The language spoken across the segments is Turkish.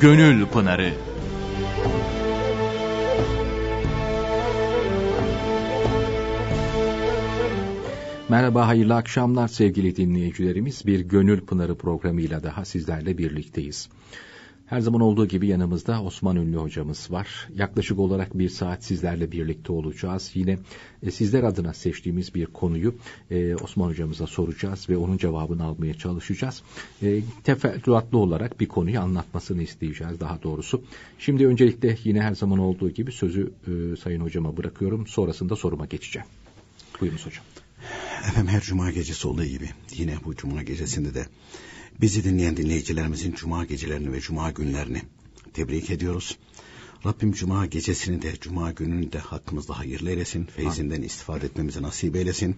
Gönül Pınarı Merhaba, hayırlı akşamlar sevgili dinleyicilerimiz. Bir Gönül Pınarı programıyla daha sizlerle birlikteyiz. Her zaman olduğu gibi yanımızda Osman Ünlü hocamız var. Yaklaşık olarak bir saat sizlerle birlikte olacağız. Yine e, sizler adına seçtiğimiz bir konuyu e, Osman hocamıza soracağız ve onun cevabını almaya çalışacağız. E, teferruatlı olarak bir konuyu anlatmasını isteyeceğiz daha doğrusu. Şimdi öncelikle yine her zaman olduğu gibi sözü e, Sayın hocama bırakıyorum. Sonrasında soruma geçeceğim. Buyurunuz hocam. Efendim her cuma gecesi olduğu gibi yine bu cuma gecesinde de Bizi dinleyen dinleyicilerimizin cuma gecelerini ve cuma günlerini tebrik ediyoruz. Rabbim cuma gecesini de cuma gününü de hakkımızda hayırlı eylesin. Feyzinden Amin. istifade etmemizi nasip eylesin.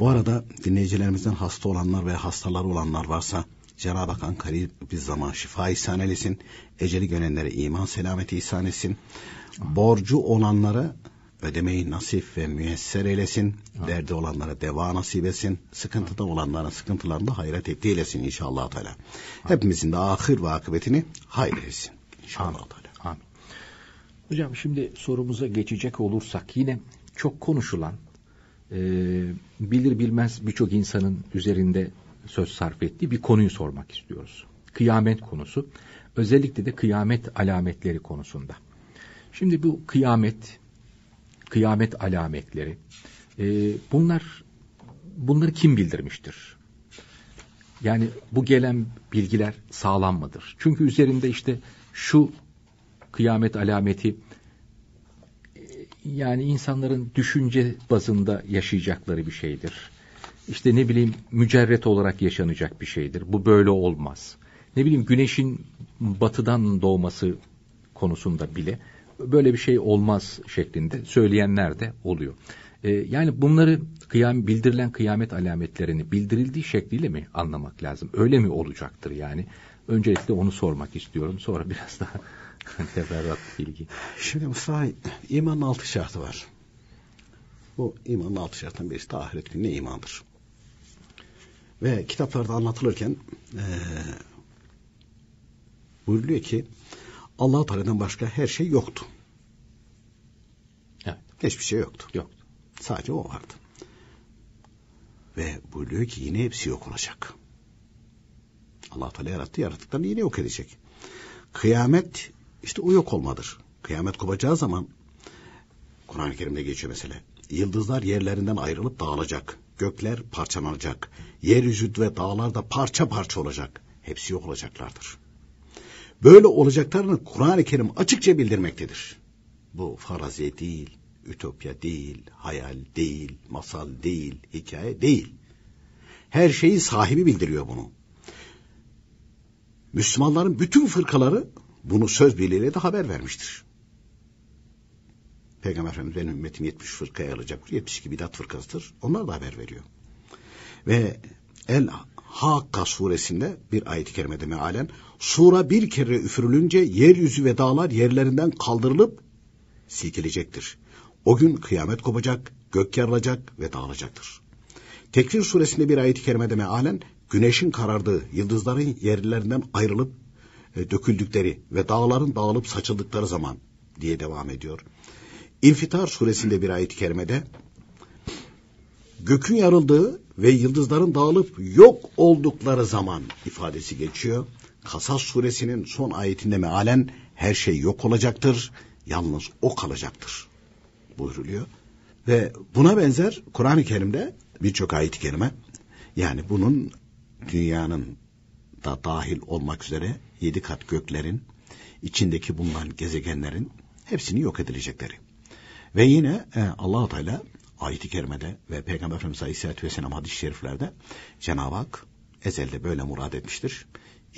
Bu arada dinleyicilerimizden hasta olanlar ve hastalar olanlar varsa Cenab-ı Hak Ankara'yı bir zaman şifa ihsan eylesin. Eceli gönenlere iman selameti ihsan etsin. Borcu olanlara ödemeyi nasip ve müyesser eylesin. Ha. Derdi olanlara deva nasip etsin. Sıkıntıda ha. olanlara sıkıntılarında hayret ettiği eylesin inşallah Teala. Hepimizin de ahir ve akıbetini hayır inşallah İnşallah Teala. Amin. Hocam şimdi sorumuza geçecek olursak yine çok konuşulan e, bilir bilmez birçok insanın üzerinde söz sarf ettiği bir konuyu sormak istiyoruz. Kıyamet konusu. Özellikle de kıyamet alametleri konusunda. Şimdi bu kıyamet kıyamet alametleri. E, bunlar bunları kim bildirmiştir? Yani bu gelen bilgiler sağlam mıdır? Çünkü üzerinde işte şu kıyamet alameti e, yani insanların düşünce bazında yaşayacakları bir şeydir. İşte ne bileyim mücerret olarak yaşanacak bir şeydir. Bu böyle olmaz. Ne bileyim güneşin batıdan doğması konusunda bile böyle bir şey olmaz şeklinde söyleyenler de oluyor. E, yani bunları kıyam, bildirilen kıyamet alametlerini bildirildiği şekliyle mi anlamak lazım? Öyle mi olacaktır yani? Öncelikle onu sormak istiyorum. Sonra biraz daha teferruat bilgi. Şimdi Mustafa imanın altı şartı var. Bu imanın altı şartından birisi de ahiret gününe imandır. Ve kitaplarda anlatılırken e, ee, buyuruluyor ki allah Teala'dan başka her şey yoktu. Evet. Hiçbir şey yoktu. Yoktu. Sadece o vardı. Ve buyuruyor ki yine hepsi yok olacak. allah Teala yarattı, yarattıklarını yine yok edecek. Kıyamet işte o yok olmadır. Kıyamet kopacağı zaman Kur'an-ı Kerim'de geçiyor mesele. Yıldızlar yerlerinden ayrılıp dağılacak. Gökler parçalanacak. Yeryüzü ve dağlar da parça parça olacak. Hepsi yok olacaklardır böyle olacaklarını Kur'an-ı Kerim açıkça bildirmektedir. Bu faraziye değil, ütopya değil, hayal değil, masal değil, hikaye değil. Her şeyin sahibi bildiriyor bunu. Müslümanların bütün fırkaları bunu söz birliğiyle de haber vermiştir. Peygamber Efendimiz benim ümmetim 70 fırkaya ayrılacak. 72 bidat fırkasıdır. Onlar da haber veriyor. Ve El Hakka suresinde bir ayet-i kerimede mealen sura bir kere üfürülünce yeryüzü ve dağlar yerlerinden kaldırılıp silkilecektir. O gün kıyamet kopacak, gök yarılacak ve dağılacaktır. Tekvir suresinde bir ayet-i kerimede mealen güneşin karardığı, yıldızların yerlerinden ayrılıp e, döküldükleri ve dağların dağılıp saçıldıkları zaman diye devam ediyor. İnfitar suresinde bir ayet-i kerimede gökün yarıldığı ve yıldızların dağılıp yok oldukları zaman ifadesi geçiyor. Kasas suresinin son ayetinde mealen her şey yok olacaktır, yalnız o kalacaktır buyuruluyor. Ve buna benzer Kur'an-ı Kerim'de birçok ayet-i kerime yani bunun dünyanın da dahil olmak üzere yedi kat göklerin içindeki bulunan gezegenlerin hepsini yok edilecekleri. Ve yine e, allah Teala ayet-i kerimede ve Peygamber Efendimiz Aleyhisselatü Vesselam hadis-i şeriflerde Cenab-ı Hak ezelde böyle murad etmiştir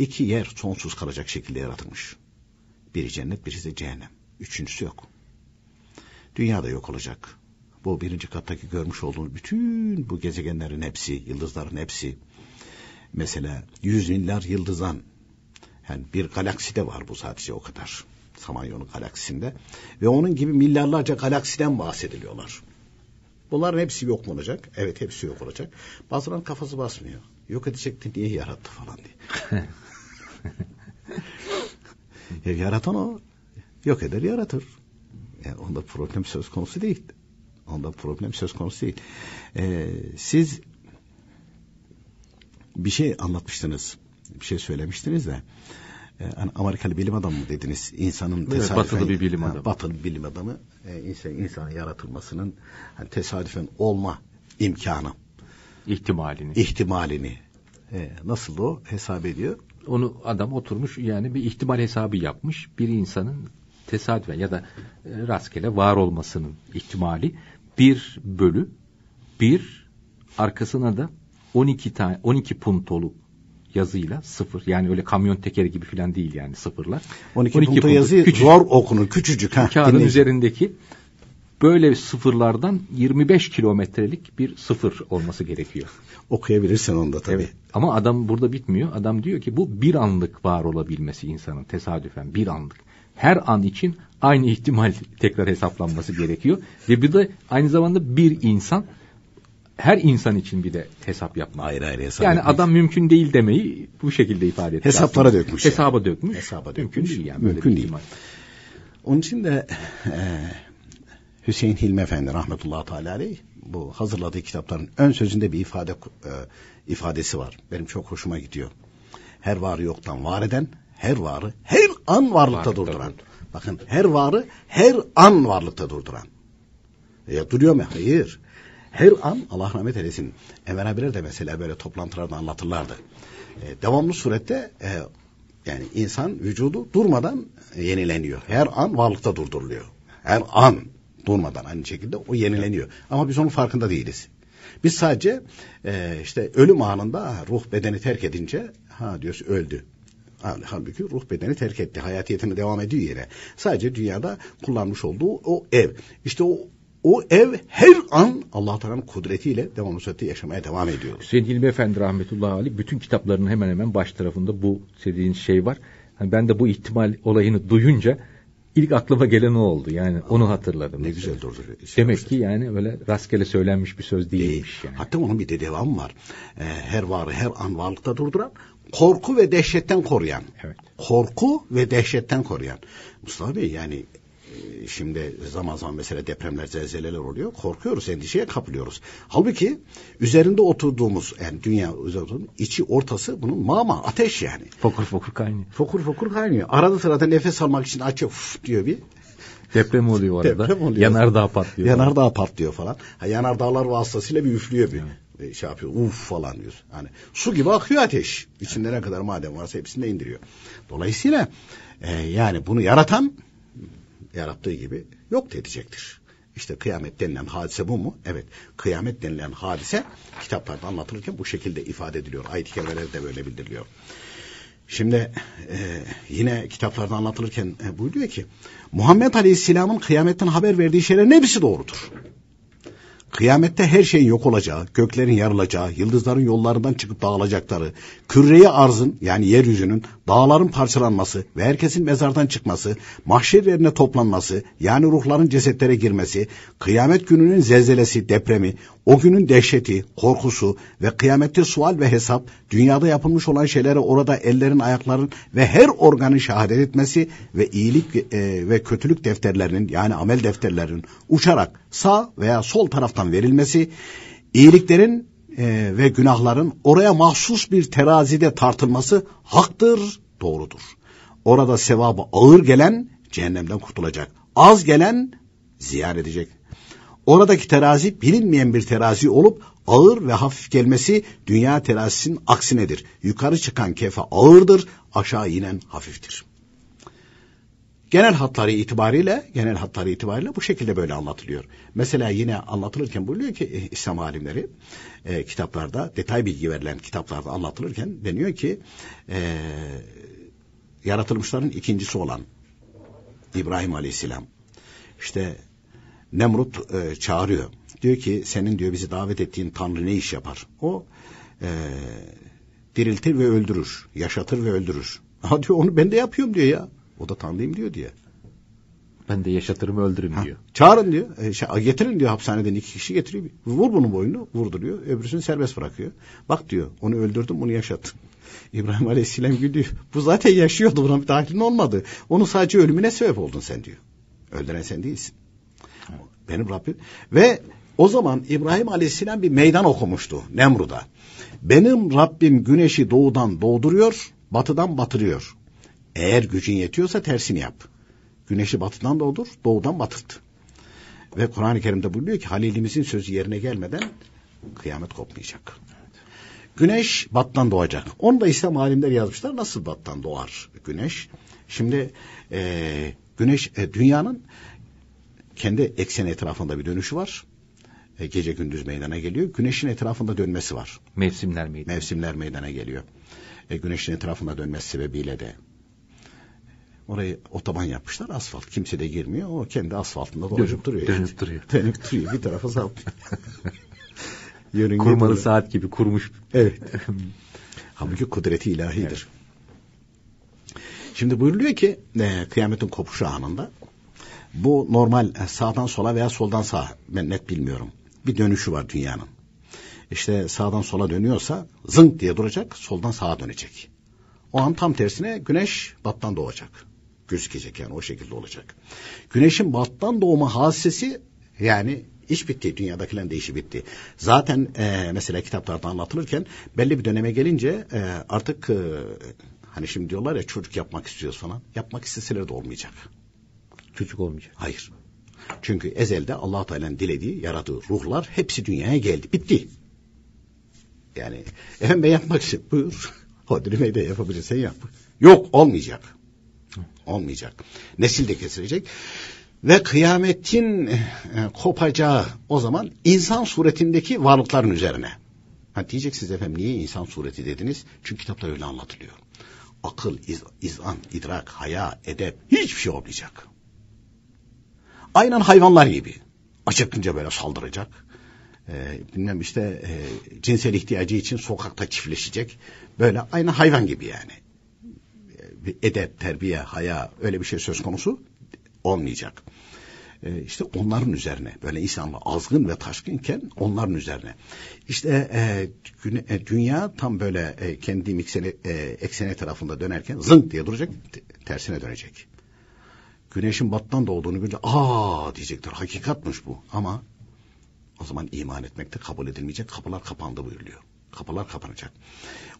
iki yer sonsuz kalacak şekilde yaratılmış. Biri cennet, birisi cehennem. Üçüncüsü yok. Dünya da yok olacak. Bu birinci kattaki görmüş olduğunuz bütün bu gezegenlerin hepsi, yıldızların hepsi, mesela yüz milyar yıldızan, yani bir galaksi de var bu sadece o kadar. Samanyolu galaksisinde ve onun gibi milyarlarca galaksiden bahsediliyorlar. Bunların hepsi yok mu olacak? Evet hepsi yok olacak. Bazıların kafası basmıyor. Yok edecekti niye yarattı falan diye. ya yaratan o. Yok eder yaratır. Yani onda problem söz konusu değil. Onda problem söz konusu değil. Ee, siz bir şey anlatmıştınız. Bir şey söylemiştiniz de. Yani ee, Amerikalı bilim adamı mı dediniz? İnsanın evet, tesadüfen, batılı bir bilim adamı. Batılı bilim adamı insan, insanın yaratılmasının hani tesadüfen olma imkanı. ihtimalini. İhtimalini. E, nasıl o? Hesap ediyor onu adam oturmuş yani bir ihtimal hesabı yapmış. Bir insanın tesadüfen ya da e, rastgele var olmasının ihtimali bir bölü bir arkasına da 12 tane 12 puntolu yazıyla sıfır. Yani öyle kamyon tekeri gibi filan değil yani sıfırla 12, 12 punto, punto yazı küçücük, zor okunur. Küçücük. Heh, kağıdın dinleyin. üzerindeki böyle sıfırlardan 25 kilometrelik bir sıfır olması gerekiyor. Okuyabilirsen onda tabii. Evet. Ama adam burada bitmiyor. Adam diyor ki bu bir anlık var olabilmesi insanın tesadüfen bir anlık. Her an için aynı ihtimal tekrar hesaplanması gerekiyor. Ve bir de aynı zamanda bir insan her insan için bir de hesap yapma. Ayrı ayrı hesap Yani etmek. adam mümkün değil demeyi bu şekilde ifade etti. Hesaplara aslında. dökmüş. Hesaba yani. dökmüş. Hesaba dökmüş. Mümkün değil yani. Mümkün değil. Onun için de e, Hüseyin Hilmi Efendi rahmetullahi teala aleyh bu hazırladığı kitapların ön sözünde bir ifade e, ifadesi var. Benim çok hoşuma gidiyor. Her varı yoktan var eden, her varı her an varlıkta, durduran. Bakın her varı her an varlıkta durduran. Ya e, duruyor mu? Hayır. Her an Allah rahmet eylesin. Emre abiler de mesela böyle toplantılarda anlatırlardı. E, devamlı surette e, yani insan vücudu durmadan e, yenileniyor. Her an varlıkta durduruluyor. Her an durmadan aynı şekilde o yenileniyor. Ama biz onun farkında değiliz. Biz sadece e, işte ölüm anında ruh bedeni terk edince ha diyoruz öldü. Halbuki ruh bedeni terk etti. Hayatiyetine devam ediyor yere. Sadece dünyada kullanmış olduğu o ev. İşte o o ev her an Allah Teala'nın kudretiyle devamlı surette yaşamaya devam ediyor. Hüseyin Hilmi Efendi rahmetullahi aleyh bütün kitaplarının hemen hemen baş tarafında bu dediğin şey var. Yani ben de bu ihtimal olayını duyunca ilk aklıma gelen o oldu. Yani Aa, onu hatırladım. Ne güzel doğru. Şey Demek ki yani öyle rastgele söylenmiş bir söz değilmiş. Değil. Yani. Hatta onun bir de devamı var. Ee, her varı her an varlıkta durduran, korku ve dehşetten koruyan. Evet. Korku ve dehşetten koruyan. Mustafa Bey yani şimdi zaman zaman mesela depremler, zelzeleler oluyor. Korkuyoruz, endişeye kapılıyoruz. Halbuki üzerinde oturduğumuz yani dünya üzerinde içi ortası bunun mama, ateş yani. Fokur fokur kaynıyor. Fokur fokur kaynıyor. Arada sırada nefes almak için açıyor uf diyor bir. Deprem oluyor orada. Deprem oluyor. Yanardağ patlıyor. Yanardağ falan. patlıyor falan. Ha, yanardağlar vasıtasıyla bir üflüyor bir. Evet şey yapıyor uf falan diyor. Hani su gibi akıyor ateş. İçinde ne kadar maden varsa hepsini de indiriyor. Dolayısıyla e, yani bunu yaratan yarattığı gibi yok edecektir. İşte kıyamet denilen hadise bu mu? Evet. Kıyamet denilen hadise kitaplarda anlatılırken bu şekilde ifade ediliyor. Ayet-i de böyle bildiriliyor. Şimdi e, yine kitaplarda anlatılırken e, buyuruyor ki Muhammed Aleyhisselam'ın kıyametten haber verdiği şeylerin hepsi doğrudur. Kıyamette her şeyin yok olacağı, göklerin yarılacağı, yıldızların yollarından çıkıp dağılacakları, küreye arzın yani yeryüzünün dağların parçalanması ve herkesin mezardan çıkması, mahşer yerine toplanması yani ruhların cesetlere girmesi, kıyamet gününün zelzelesi, depremi, o günün dehşeti, korkusu ve kıyamette sual ve hesap, dünyada yapılmış olan şeylere orada ellerin, ayakların ve her organın şehadet etmesi ve iyilik e, ve kötülük defterlerinin yani amel defterlerinin uçarak sağ veya sol taraftan verilmesi, iyiliklerin e, ve günahların oraya mahsus bir terazide tartılması haktır, doğrudur. Orada sevabı ağır gelen cehennemden kurtulacak, az gelen ziyan edecek Oradaki terazi bilinmeyen bir terazi olup ağır ve hafif gelmesi dünya terazisinin aksinedir. Yukarı çıkan kefe ağırdır, aşağı inen hafiftir. Genel hatları itibariyle, genel hatları itibariyle bu şekilde böyle anlatılıyor. Mesela yine anlatılırken buyuruyor ki eh, İslam alimleri e, kitaplarda, detay bilgi verilen kitaplarda anlatılırken deniyor ki e, yaratılmışların ikincisi olan İbrahim Aleyhisselam, işte Nemrut e, çağırıyor. Diyor ki senin diyor bizi davet ettiğin Tanrı ne iş yapar? O e, diriltir ve öldürür. Yaşatır ve öldürür. Ha diyor onu ben de yapıyorum diyor ya. O da Tanrıyım diyor diye. Ben de yaşatırım öldürürüm ha, diyor. Çağırın diyor. E, şey, getirin diyor hapishaneden iki kişi getiriyor. Vur bunun boynunu vurduruyor. Öbürsünü serbest bırakıyor. Bak diyor onu öldürdüm bunu yaşattım. İbrahim Aleyhisselam gülüyor. Bu zaten yaşıyordu buna bir dahilin olmadı. Onu sadece ölümüne sebep oldun sen diyor. Öldüren sen değilsin. Benim Rabbim. Ve o zaman İbrahim Aleyhisselam bir meydan okumuştu Nemrud'a. Benim Rabbim güneşi doğudan doğduruyor, batıdan batırıyor. Eğer gücün yetiyorsa tersini yap. Güneşi batıdan doğdur, doğudan batırt. Ve Kur'an-ı Kerim'de buyuruyor ki Halilimizin sözü yerine gelmeden kıyamet kopmayacak. Güneş battan doğacak. Onu da İslam alimleri yazmışlar. Nasıl battan doğar güneş? Şimdi e, güneş e, dünyanın kendi ekseni etrafında bir dönüşü var. E, gece gündüz meydana geliyor. Güneşin etrafında dönmesi var. Mevsimler meydana. Mevsimler meydana geliyor. E, güneşin etrafında dönmesi sebebiyle de Orayı otoban yapmışlar asfalt. Kimse de girmiyor. O kendi asfaltında dolaşıp duruyor. Dönüp yani. duruyor. Dönüp duruyor. Bir tarafa saplıyor. Kurmalı duruyor. saat gibi kurmuş. Evet. Halbuki kudreti ilahidir. Evet. Şimdi buyuruluyor ki e, kıyametin kopuşu anında bu normal e, sağdan sola veya soldan sağa ben net bilmiyorum. Bir dönüşü var dünyanın. İşte sağdan sola dönüyorsa zınk diye duracak soldan sağa dönecek. O an tam tersine güneş battan doğacak. Gözükecek yani o şekilde olacak. Güneşin battan doğma hadisesi yani iş bitti. Dünyadakilerin de işi bitti. Zaten e, mesela kitaplarda anlatılırken belli bir döneme gelince e, artık e, hani şimdi diyorlar ya çocuk yapmak istiyoruz falan. Yapmak isteseler de olmayacak çocuk olmayacak. Hayır. Çünkü ezelde allah Teala'nın dilediği, yaradığı ruhlar hepsi dünyaya geldi. Bitti. Yani efendim ben yapmak için buyur. Hodri Bey yapabilirsen yap. Yok olmayacak. Olmayacak. Nesil de kesilecek. Ve kıyametin e, kopacağı o zaman insan suretindeki varlıkların üzerine. Ha diyeceksiniz efendim niye insan sureti dediniz? Çünkü kitapta öyle anlatılıyor. Akıl, iz, izan, idrak, haya, edep hiçbir şey olmayacak. Aynen hayvanlar gibi. Acıkınca böyle saldıracak. Ee, bilmem işte e, cinsel ihtiyacı için sokakta çiftleşecek. Böyle aynı hayvan gibi yani. Bir edep, terbiye, haya öyle bir şey söz konusu olmayacak. Ee, işte onların üzerine böyle insanla azgın ve taşkınken onların üzerine. İşte e, e dünya tam böyle e, kendi mikseni, e, ekseni tarafında dönerken zınk diye duracak tersine dönecek güneşin battan doğduğunu görünce aa diyecektir. Hakikatmış bu. Ama o zaman iman etmekte kabul edilmeyecek. Kapılar kapandı buyuruyor. Kapılar kapanacak.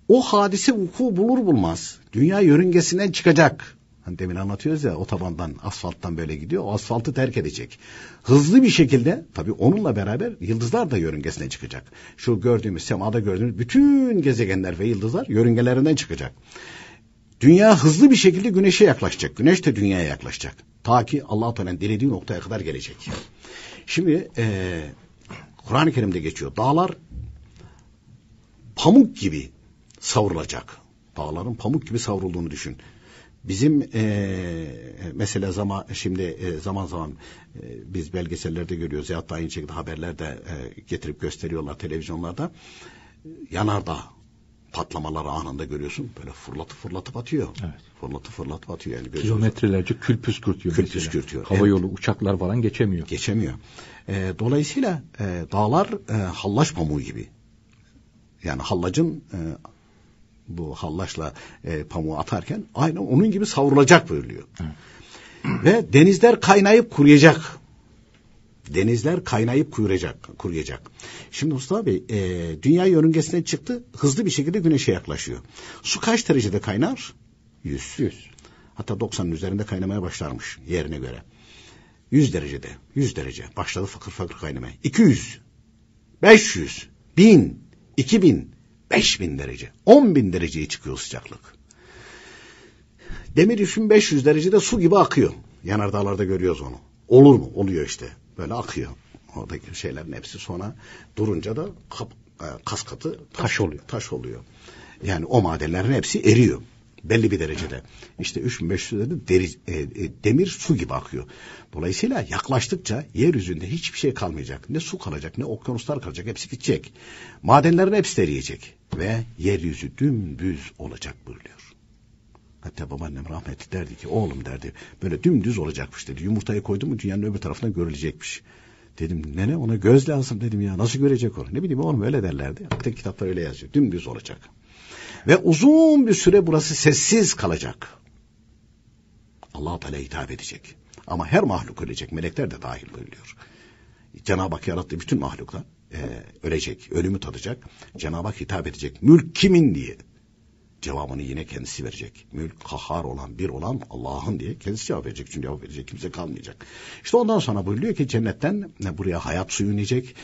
O hadise vuku bulur bulmaz dünya yörüngesinden çıkacak. Hani demin anlatıyoruz ya o tabandan asfalttan böyle gidiyor. O asfaltı terk edecek. Hızlı bir şekilde tabii onunla beraber yıldızlar da yörüngesine çıkacak. Şu gördüğümüz semada gördüğümüz bütün gezegenler ve yıldızlar yörüngelerinden çıkacak. Dünya hızlı bir şekilde güneşe yaklaşacak. Güneş de dünyaya yaklaşacak. Ta ki Allah-u Teala'nın dilediği noktaya kadar gelecek. Şimdi e, Kur'an-ı Kerim'de geçiyor. Dağlar pamuk gibi savrulacak. Dağların pamuk gibi savrulduğunu düşün. Bizim e, mesela zaman şimdi e, zaman zaman e, biz belgesellerde görüyoruz ya hatta aynı şekilde haberlerde e, getirip gösteriyorlar televizyonlarda. Yanardağ patlamaları anında görüyorsun. Böyle fırlatıp fırlatıp atıyor. Evet. Fırlatıp fırlatıp atıyor. Yani Kilometrelerce kül püskürtüyor. Kül püskürtüyor. Hava evet. yolu uçaklar falan geçemiyor. Geçemiyor. E, dolayısıyla e, dağlar e, hallaç pamuğu gibi. Yani hallacın e, bu hallaçla e, pamuğu atarken aynı onun gibi savrulacak buyuruyor. Evet. Ve denizler kaynayıp kuruyacak. Denizler kaynayıp kuruyacak. kuruyacak. Şimdi Mustafa Bey e, dünya yörüngesinden çıktı. Hızlı bir şekilde güneşe yaklaşıyor. Su kaç derecede kaynar? 100. 100. Hatta 90'ın üzerinde kaynamaya başlarmış yerine göre. 100 derecede. 100 derece. Başladı fakır fakır kaynamaya. 200. 500. 1000. 2000. 5000 derece. 10.000 dereceye çıkıyor sıcaklık. Demir 500 derecede su gibi akıyor. Yanardağlarda görüyoruz onu. Olur mu? Oluyor işte böyle akıyor. Oradaki şeylerin hepsi sonra durunca da kap, e, kas katı taş, taş oluyor. Taş oluyor. Yani o madenlerin hepsi eriyor belli bir derecede. İşte 3500'de de deri, e, e, demir su gibi akıyor. Dolayısıyla yaklaştıkça yeryüzünde hiçbir şey kalmayacak. Ne su kalacak ne okyanuslar kalacak hepsi gidecek. Madenlerin hepsi eriyecek ve yeryüzü dümdüz olacak buyuruyor. Hatta babaannem rahmetli derdi ki oğlum derdi böyle dümdüz olacakmış dedi. Yumurtayı koydun mu dünyanın öbür tarafına görülecekmiş. Dedim nene ona göz lazım dedim ya nasıl görecek onu? Ne bileyim oğlum öyle derlerdi. Hakikaten kitaplar öyle yazıyor dümdüz olacak. Ve uzun bir süre burası sessiz kalacak. allah Teala hitap edecek. Ama her mahluk ölecek. Melekler de dahil buyuruyor. Cenab-ı Hak yarattığı bütün mahluklar e, ölecek, ölümü tadacak. Cenab-ı Hak hitap edecek. Mülk kimin diye. Cevabını yine kendisi verecek. Mülk kahar olan bir olan Allah'ın diye kendisi cevap verecek. Çünkü cevap verecek kimse kalmayacak. İşte ondan sonra buyuruyor ki cennetten e, buraya hayat suyu inecek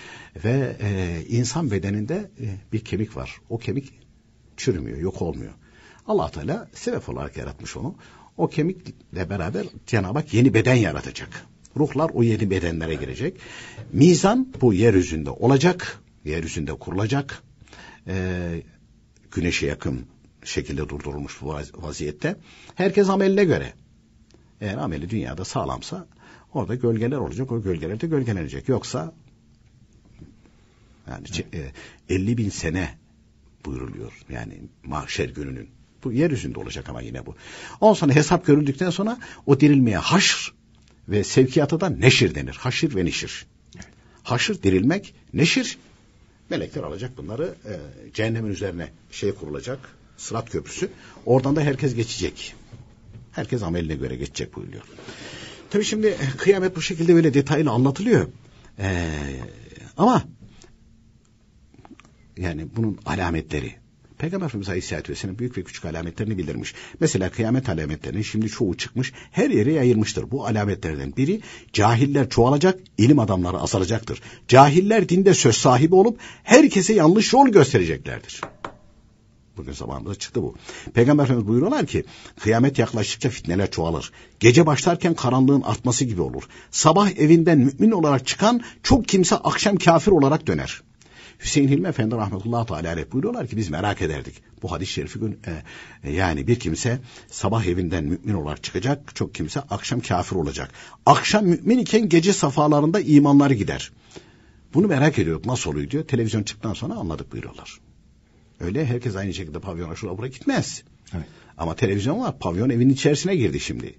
ve e, insan bedeninde e, bir kemik var. O kemik çürümüyor, yok olmuyor. allah Teala sebep olarak yaratmış onu. O kemikle beraber Cenab-ı Hak yeni beden yaratacak. Ruhlar o yeni bedenlere girecek. Mizan bu yeryüzünde olacak. Yeryüzünde kurulacak. Ee, güneşe yakın şekilde durdurulmuş bu vaziyette. Herkes ameline göre. Eğer ameli dünyada sağlamsa orada gölgeler olacak. O gölgelerde de gölgelenecek. Yoksa yani evet. 50 e, bin sene buyuruluyor. Yani mahşer gününün. Bu yeryüzünde olacak ama yine bu. Ondan sonra hesap görüldükten sonra o dirilmeye haşr ve sevkiyata da neşir denir. Haşir ve neşir. Evet. Haşır dirilmek, neşir melekler alacak bunları e, cehennemin üzerine şey kurulacak Sırat Köprüsü. Oradan da herkes geçecek. Herkes ameline göre geçecek buyuruyor. Tabi şimdi kıyamet bu şekilde böyle detaylı anlatılıyor. Ee, ama yani bunun alametleri. Peygamber Efendimiz Aleyhisselatü Vesselam büyük ve küçük alametlerini bildirmiş. Mesela kıyamet alametlerini şimdi çoğu çıkmış her yere yayılmıştır. Bu alametlerden biri cahiller çoğalacak, ilim adamları azalacaktır. Cahiller dinde söz sahibi olup herkese yanlış yol göstereceklerdir. Bugün zamanımızda çıktı bu. Peygamber Efendimiz buyuruyorlar ki kıyamet yaklaştıkça fitneler çoğalır. Gece başlarken karanlığın artması gibi olur. Sabah evinden mümin olarak çıkan çok kimse akşam kafir olarak döner. Hüseyin Hilmi Efendi rahmetullahi teala aleyh buyuruyorlar ki biz merak ederdik. Bu hadis-i şerifi gün e, e yani bir kimse sabah evinden mümin olarak çıkacak, çok kimse akşam kafir olacak. Akşam mümin iken gece safalarında imanları gider. Bunu merak ediyorduk nasıl oluyor diyor. Televizyon çıktıktan sonra anladık buyuruyorlar. Öyle herkes aynı şekilde pavyona şura bura gitmez. Evet. Ama televizyon var. Pavyon evin içerisine girdi şimdi.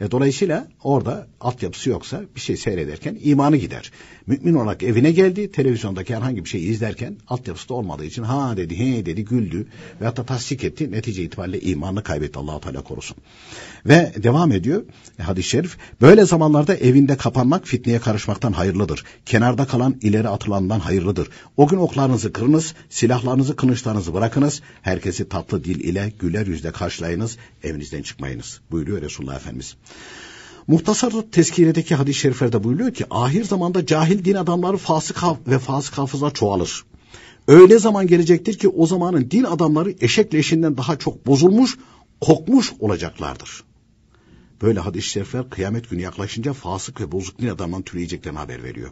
E, dolayısıyla orada altyapısı yoksa bir şey seyrederken imanı gider. Mümin olarak evine geldi, televizyondaki herhangi bir şeyi izlerken altyapısı da olmadığı için ha dedi, he dedi, güldü ve hatta tasdik etti. Netice itibariyle imanını kaybetti allah Teala korusun. Ve devam ediyor e, hadis-i şerif. Böyle zamanlarda evinde kapanmak fitneye karışmaktan hayırlıdır. Kenarda kalan ileri atılandan hayırlıdır. O gün oklarınızı kırınız, silahlarınızı, kılıçlarınızı bırakınız. Herkesi tatlı dil ile güler yüzle karşılayınız, evinizden çıkmayınız. Buyuruyor Resulullah Efendimiz Muhtasar tezkiredeki hadis-i şeriflerde buyuruyor ki ahir zamanda cahil din adamları fasık ve fasık hafızlar çoğalır. Öyle zaman gelecektir ki o zamanın din adamları eşekle eşinden daha çok bozulmuş, kokmuş olacaklardır. Böyle hadis-i şerifler kıyamet günü yaklaşınca fasık ve bozuk din adamların türeyeceklerini haber veriyor.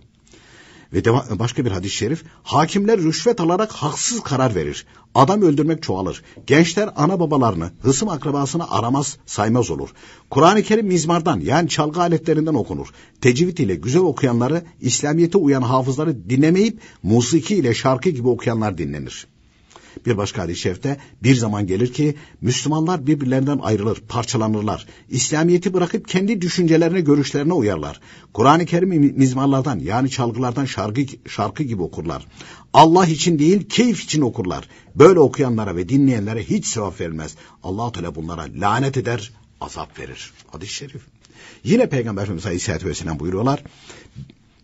Ve deva- başka bir hadis-i şerif hakimler rüşvet alarak haksız karar verir. Adam öldürmek çoğalır. Gençler ana babalarını, hısım akrabasını aramaz, saymaz olur. Kur'an-ı Kerim mizmardan yani çalgı aletlerinden okunur. Tecvit ile güzel okuyanları, İslamiyete uyan hafızları dinlemeyip musiki ile şarkı gibi okuyanlar dinlenir. Bir başka hadis-i şerifte bir zaman gelir ki Müslümanlar birbirlerinden ayrılır, parçalanırlar. İslamiyeti bırakıp kendi düşüncelerine, görüşlerine uyarlar. Kur'an-ı Kerim'i mizmarlardan yani çalgılardan şarkı, şarkı gibi okurlar. Allah için değil keyif için okurlar. Böyle okuyanlara ve dinleyenlere hiç sevap verilmez. allah Teala bunlara lanet eder, azap verir. Hadis-i şerif. Yine Peygamber Efendimiz Aleyhisselatü Vesselam buyuruyorlar.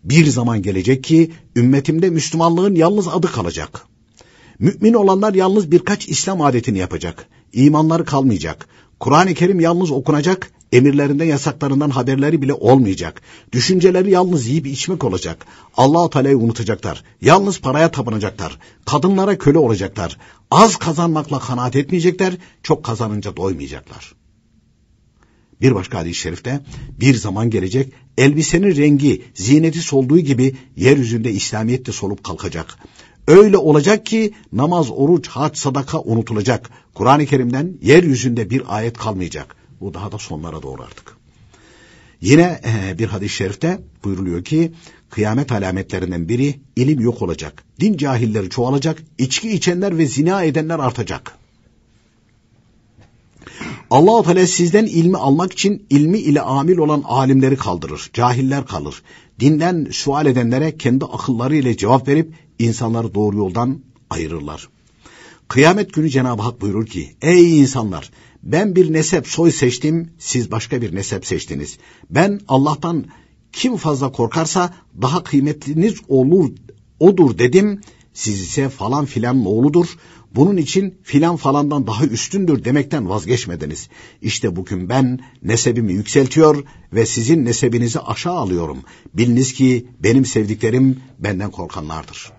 Bir zaman gelecek ki ümmetimde Müslümanlığın yalnız adı kalacak. Mümin olanlar yalnız birkaç İslam adetini yapacak. İmanları kalmayacak. Kur'an-ı Kerim yalnız okunacak, emirlerinden yasaklarından haberleri bile olmayacak. Düşünceleri yalnız yiyip içmek olacak. allah Teala'yı unutacaklar. Yalnız paraya tapınacaklar. Kadınlara köle olacaklar. Az kazanmakla kanaat etmeyecekler, çok kazanınca doymayacaklar. Bir başka hadis-i şerifte bir zaman gelecek elbisenin rengi, ziyneti solduğu gibi yeryüzünde İslamiyet de solup kalkacak. Öyle olacak ki namaz, oruç, hac, sadaka unutulacak. Kur'an-ı Kerim'den yeryüzünde bir ayet kalmayacak. Bu daha da sonlara doğru artık. Yine e, bir hadis-i şerifte buyuruluyor ki kıyamet alametlerinden biri ilim yok olacak. Din cahilleri çoğalacak, içki içenler ve zina edenler artacak. Allah-u Teala sizden ilmi almak için ilmi ile amil olan alimleri kaldırır, cahiller kalır. Dinden sual edenlere kendi akılları ile cevap verip insanları doğru yoldan ayırırlar. Kıyamet günü Cenab-ı Hak buyurur ki, ey insanlar ben bir nesep soy seçtim, siz başka bir nesep seçtiniz. Ben Allah'tan kim fazla korkarsa daha kıymetliniz olur, odur dedim. Siz ise falan filan oğludur. Bunun için filan falandan daha üstündür demekten vazgeçmediniz. İşte bugün ben nesebimi yükseltiyor ve sizin nesebinizi aşağı alıyorum. Biliniz ki benim sevdiklerim benden korkanlardır.''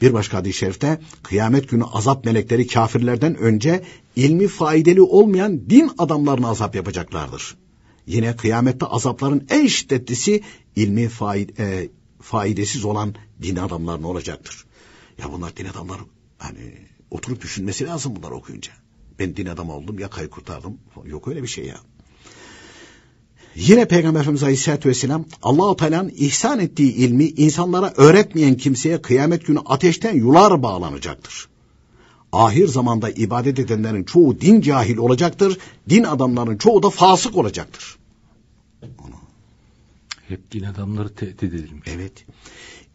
Bir başka hadis-i şerifte kıyamet günü azap melekleri kafirlerden önce ilmi faideli olmayan din adamlarına azap yapacaklardır. Yine kıyamette azapların en şiddetlisi ilmi faid, e, faidesiz olan din adamlarına olacaktır. Ya bunlar din adamları hani oturup düşünmesi lazım bunları okuyunca. Ben din adamı oldum ya kayı kurtardım. Yok öyle bir şey ya. Yine Peygamber Efendimiz Aleyhisselatü Vesselam allah Teala'nın ihsan ettiği ilmi insanlara öğretmeyen kimseye kıyamet günü ateşten yular bağlanacaktır. Ahir zamanda ibadet edenlerin çoğu din cahil olacaktır. Din adamlarının çoğu da fasık olacaktır. Hep din adamları tehdit edilmiş. Evet.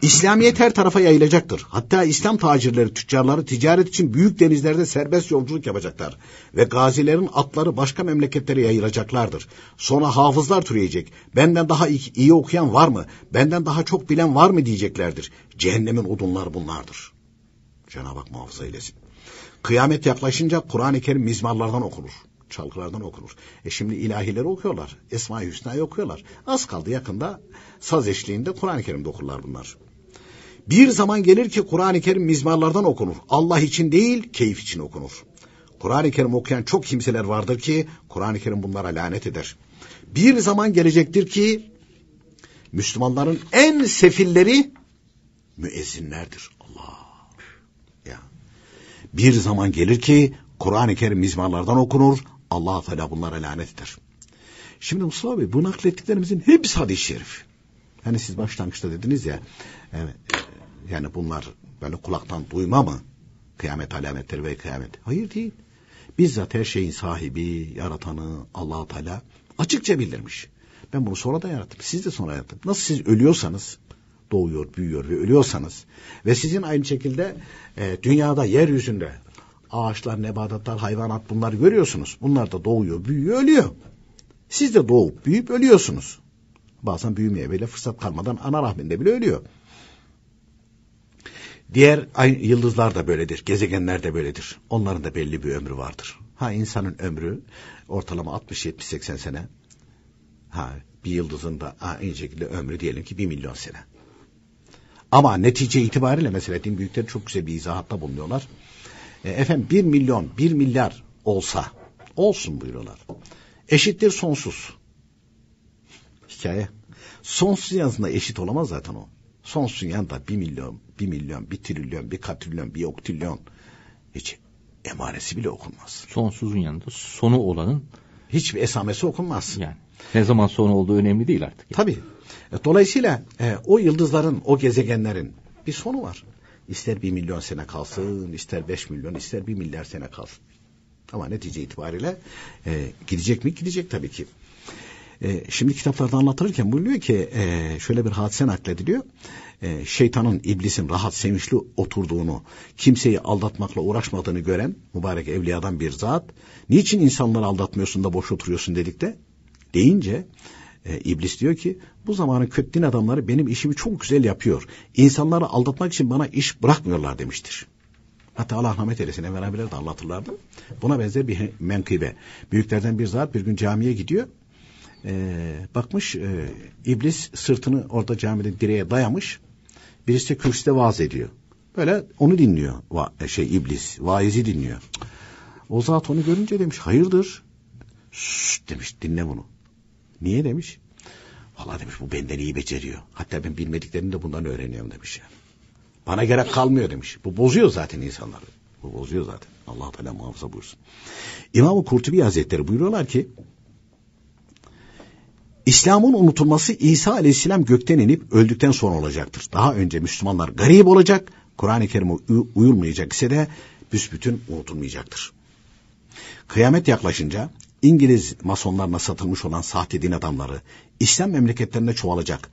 İslamiyet her tarafa yayılacaktır. Hatta İslam tacirleri, tüccarları ticaret için büyük denizlerde serbest yolculuk yapacaklar. Ve gazilerin atları başka memleketlere yayılacaklardır. Sonra hafızlar türeyecek. Benden daha iyi, iyi okuyan var mı? Benden daha çok bilen var mı diyeceklerdir. Cehennemin odunlar bunlardır. Cenab-ı Hak muhafaza eylesin. Kıyamet yaklaşınca Kur'an-ı Kerim mizmarlardan okunur. Çalgılardan okunur. E şimdi ilahileri okuyorlar. Esma-i Hüsna'yı okuyorlar. Az kaldı yakında saz eşliğinde Kur'an-ı Kerim'de okurlar bunlar. Bir zaman gelir ki Kur'an-ı Kerim mizmarlardan okunur. Allah için değil, keyif için okunur. Kur'an-ı Kerim okuyan çok kimseler vardır ki Kur'an-ı Kerim bunlara lanet eder. Bir zaman gelecektir ki Müslümanların en sefilleri müezzinlerdir. Allah. Ya. Bir zaman gelir ki Kur'an-ı Kerim mizmarlardan okunur. Allah Teala bunlara lanet eder. Şimdi Mustafa abi, bu naklettiklerimizin hepsi hadis-i şerif. Hani siz başlangıçta dediniz ya evet, yani bunlar böyle kulaktan duyma mı? Kıyamet alametleri ve kıyamet. Hayır değil. Bizzat her şeyin sahibi, yaratanı allah Teala açıkça bildirmiş. Ben bunu sonra da yarattım. Siz de sonra yarattım. Nasıl siz ölüyorsanız doğuyor, büyüyor ve ölüyorsanız ve sizin aynı şekilde e, dünyada, yeryüzünde ağaçlar, nebatatlar, hayvanat bunlar görüyorsunuz. Bunlar da doğuyor, büyüyor, ölüyor. Siz de doğup büyüyüp ölüyorsunuz. Bazen büyümeye bile fırsat kalmadan ana rahminde bile ölüyor. Diğer yıldızlar da böyledir. Gezegenler de böyledir. Onların da belli bir ömrü vardır. Ha insanın ömrü ortalama 60-70-80 sene. Ha bir yıldızın da aynı şekilde ömrü diyelim ki bir milyon sene. Ama netice itibariyle mesela din büyükleri çok güzel bir izahatta bulunuyorlar. E, efendim bir milyon, bir milyar olsa olsun buyuruyorlar. Eşittir sonsuz. Hikaye. Sonsuz yazında eşit olamaz zaten o. Sonsuz yanında bir milyon, bir milyon, bir trilyon, bir katrilyon, bir oktilyon hiç emaresi bile okunmaz. Sonsuzun yanında sonu olanın hiçbir esamesi okunmaz. Yani ne zaman sonu olduğu önemli değil artık. Yani. Tabii. E, dolayısıyla e, o yıldızların, o gezegenlerin bir sonu var. İster bir milyon sene kalsın, ister beş milyon, ister bir milyar sene kalsın. Ama netice itibariyle e, gidecek mi? Gidecek tabii ki. E, şimdi kitaplarda anlatılırken buyuruyor ki e, şöyle bir hadise naklediliyor e, şeytanın, iblisin rahat, sevinçli oturduğunu, kimseyi aldatmakla uğraşmadığını gören mübarek evliyadan bir zat, niçin insanları aldatmıyorsun da boş oturuyorsun dedik de, deyince e, iblis diyor ki bu zamanın kötü adamları benim işimi çok güzel yapıyor. İnsanları aldatmak için bana iş bırakmıyorlar demiştir. Hatta Allah rahmet eylesin Enver abiler de anlatırlardı. Buna benzer bir menkıbe. Büyüklerden bir zat bir gün camiye gidiyor. E, bakmış e, iblis sırtını orada camide direğe dayamış. Birisi kürsüde vaaz ediyor. Böyle onu dinliyor va- e, şey iblis, vaizi dinliyor. O zat onu görünce demiş hayırdır? Şşş demiş dinle bunu. Niye demiş? Valla demiş bu benden iyi beceriyor. Hatta ben bilmediklerini de bundan öğreniyorum demiş yani. Bana gerek kalmıyor demiş. Bu bozuyor zaten insanları. Bu bozuyor zaten. Allah Teala muhafaza buyursun. İmam-ı Kurtubi Hazretleri buyuruyorlar ki İslam'ın unutulması İsa aleyhisselam gökten inip öldükten sonra olacaktır. Daha önce Müslümanlar garip olacak, Kur'an-ı Kerim'e uyulmayacak ise de büsbütün unutulmayacaktır. Kıyamet yaklaşınca İngiliz masonlarına satılmış olan sahte din adamları İslam memleketlerinde çoğalacak.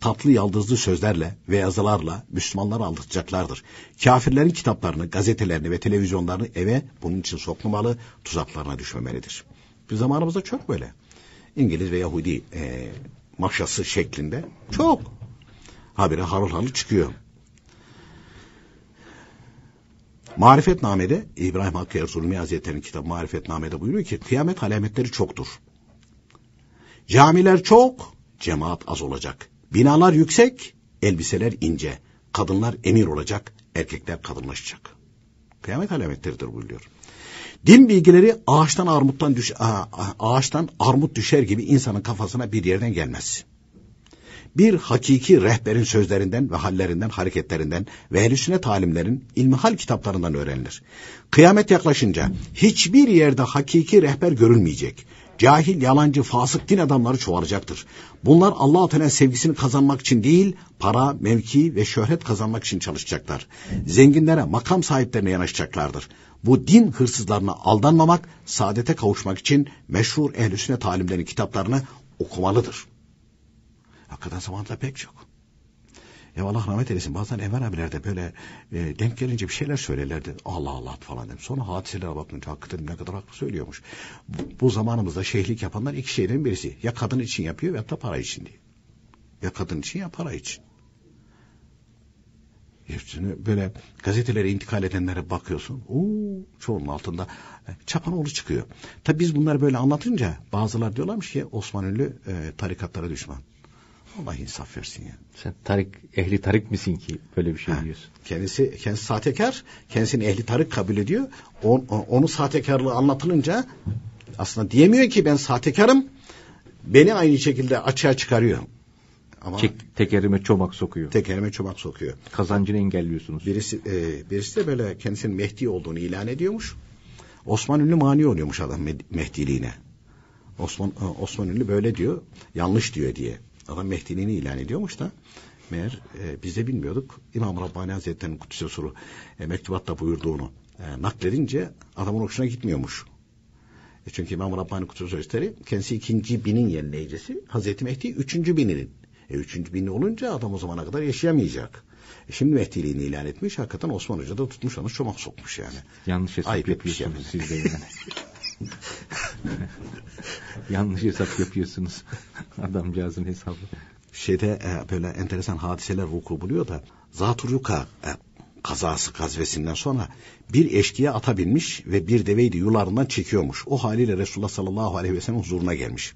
Tatlı yaldızlı sözlerle ve yazılarla Müslümanları aldatacaklardır. Kafirlerin kitaplarını, gazetelerini ve televizyonlarını eve bunun için sokmamalı, tuzaklarına düşmemelidir. Bir zamanımızda çok böyle. İngiliz ve Yahudi e, maşası şeklinde çok habire harıl harıl çıkıyor. Marifetname'de İbrahim Hakkı Erzulmi Hazretleri'nin kitabı Marifetname'de buyuruyor ki kıyamet alametleri çoktur. Camiler çok, cemaat az olacak. Binalar yüksek, elbiseler ince. Kadınlar emir olacak, erkekler kadınlaşacak. Kıyamet alametleridir buyuruyor. Din bilgileri ağaçtan armuttan düş ağaçtan armut düşer gibi insanın kafasına bir yerden gelmez. Bir hakiki rehberin sözlerinden ve hallerinden, hareketlerinden ve ehl sünnet talimlerin ilmihal kitaplarından öğrenilir. Kıyamet yaklaşınca hiçbir yerde hakiki rehber görülmeyecek cahil, yalancı, fasık din adamları çoğalacaktır. Bunlar allah Teala sevgisini kazanmak için değil, para, mevki ve şöhret kazanmak için çalışacaklar. Zenginlere, makam sahiplerine yanaşacaklardır. Bu din hırsızlarına aldanmamak, saadete kavuşmak için meşhur ehl-i talimlerin kitaplarını okumalıdır. Hakikaten zamanda pek çok. Ya Allah rahmet eylesin bazen Enver abiler de böyle e, denk gelince bir şeyler söylerlerdi. Allah Allah falan dedim. Sonra hadiselere bakınca hakikaten ne kadar haklı söylüyormuş. Bu, bu zamanımızda şeyhlik yapanlar iki şeyden birisi. Ya kadın için yapıyor ya da para için diye. Ya kadın için ya para için. Hepsini böyle gazetelere intikal edenlere bakıyorsun. Oo, çoğunun altında e, Çapanoğlu çıkıyor. Tabi biz bunları böyle anlatınca bazılar diyorlarmış ki Osmanlı e, tarikatlara düşman. Allah insaf versin ya. Sen tarik, ehli tarik misin ki böyle bir şey ha, diyorsun? Kendisi, kendisi sahtekar, kendisini ehli tarik kabul ediyor. On, onu sahtekarlığı anlatılınca aslında diyemiyor ki ben sahtekarım. Beni aynı şekilde açığa çıkarıyor. Ama Çek, tekerime çomak sokuyor. Tekerime çomak sokuyor. Kazancını engelliyorsunuz. Birisi, e, birisi de böyle kendisinin Mehdi olduğunu ilan ediyormuş. Osman Ünlü mani oluyormuş adam Mehdiliğine. Osman, e, Osman Ünlü böyle diyor, yanlış diyor diye. Adam Mehdi'liğini ilan ediyormuş da meğer e, biz de bilmiyorduk. İmam Rabbani Hazretleri'nin Kudüs'e usulü e, mektubatta buyurduğunu e, nakledince adamın hoşuna gitmiyormuş. E çünkü İmam Rabbani Kudüs Hazretleri kendisi ikinci binin yenileyicisi. Hazreti Mehdi üçüncü bininin. E üçüncü bini olunca adam o zamana kadar yaşayamayacak. E şimdi Mehdiliğini ilan etmiş. Hakikaten Osman Hoca da tutmuş onu çomak sokmuş yani. Yanlış hesap Ayıp yapıyorsunuz yani. siz de yani. Yanlış hesap yapıyorsunuz. Adamcağızın hesabı. Şeyde e, böyle enteresan hadiseler vuku buluyor da Zatürruka e, kazası gazvesinden sonra bir eşkiye ata binmiş ve bir deveyi de yularından çekiyormuş. O haliyle Resulullah sallallahu aleyhi ve sellem huzuruna gelmiş.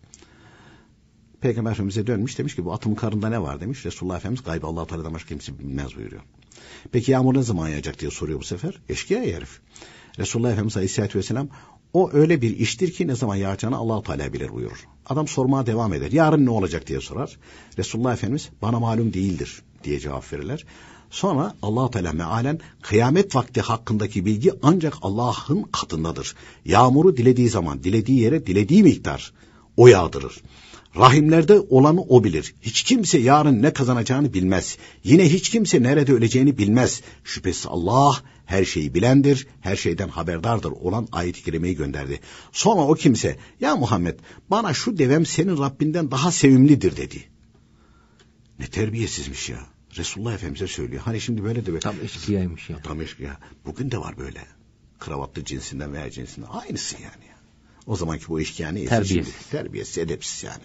Peygamber Efendimiz'e dönmüş demiş ki bu atımın karında ne var demiş. Resulullah Efendimiz gaybı Allah-u Teala'dan başka kimse bilmez buyuruyor. Peki yağmur ne zaman yağacak diye soruyor bu sefer. Eşkıya herif. Resulullah Efendimiz Aleyhisselatü Vesselam o öyle bir iştir ki ne zaman yağacağını allah Teala bilir buyurur. Adam sormaya devam eder. Yarın ne olacak diye sorar. Resulullah Efendimiz bana malum değildir diye cevap verirler. Sonra allah Teala mealen kıyamet vakti hakkındaki bilgi ancak Allah'ın katındadır. Yağmuru dilediği zaman, dilediği yere, dilediği miktar o yağdırır. Rahimlerde olanı o bilir. Hiç kimse yarın ne kazanacağını bilmez. Yine hiç kimse nerede öleceğini bilmez. Şüphesiz Allah her şeyi bilendir, her şeyden haberdardır olan ayet-i kerimeyi gönderdi. Sonra o kimse, ya Muhammed bana şu devem senin Rabbinden daha sevimlidir dedi. Ne terbiyesizmiş ya. Resulullah Efendimiz'e söylüyor. Hani şimdi böyle de... Böyle. Tam eşkıyaymış ya. Tam eşkıya. Bugün de var böyle. Kravatlı cinsinden veya cinsinden. Aynısı yani. O zamanki bu eşkıya neyse Terbiyesiz. şimdi. Terbiyesiz, edepsiz yani.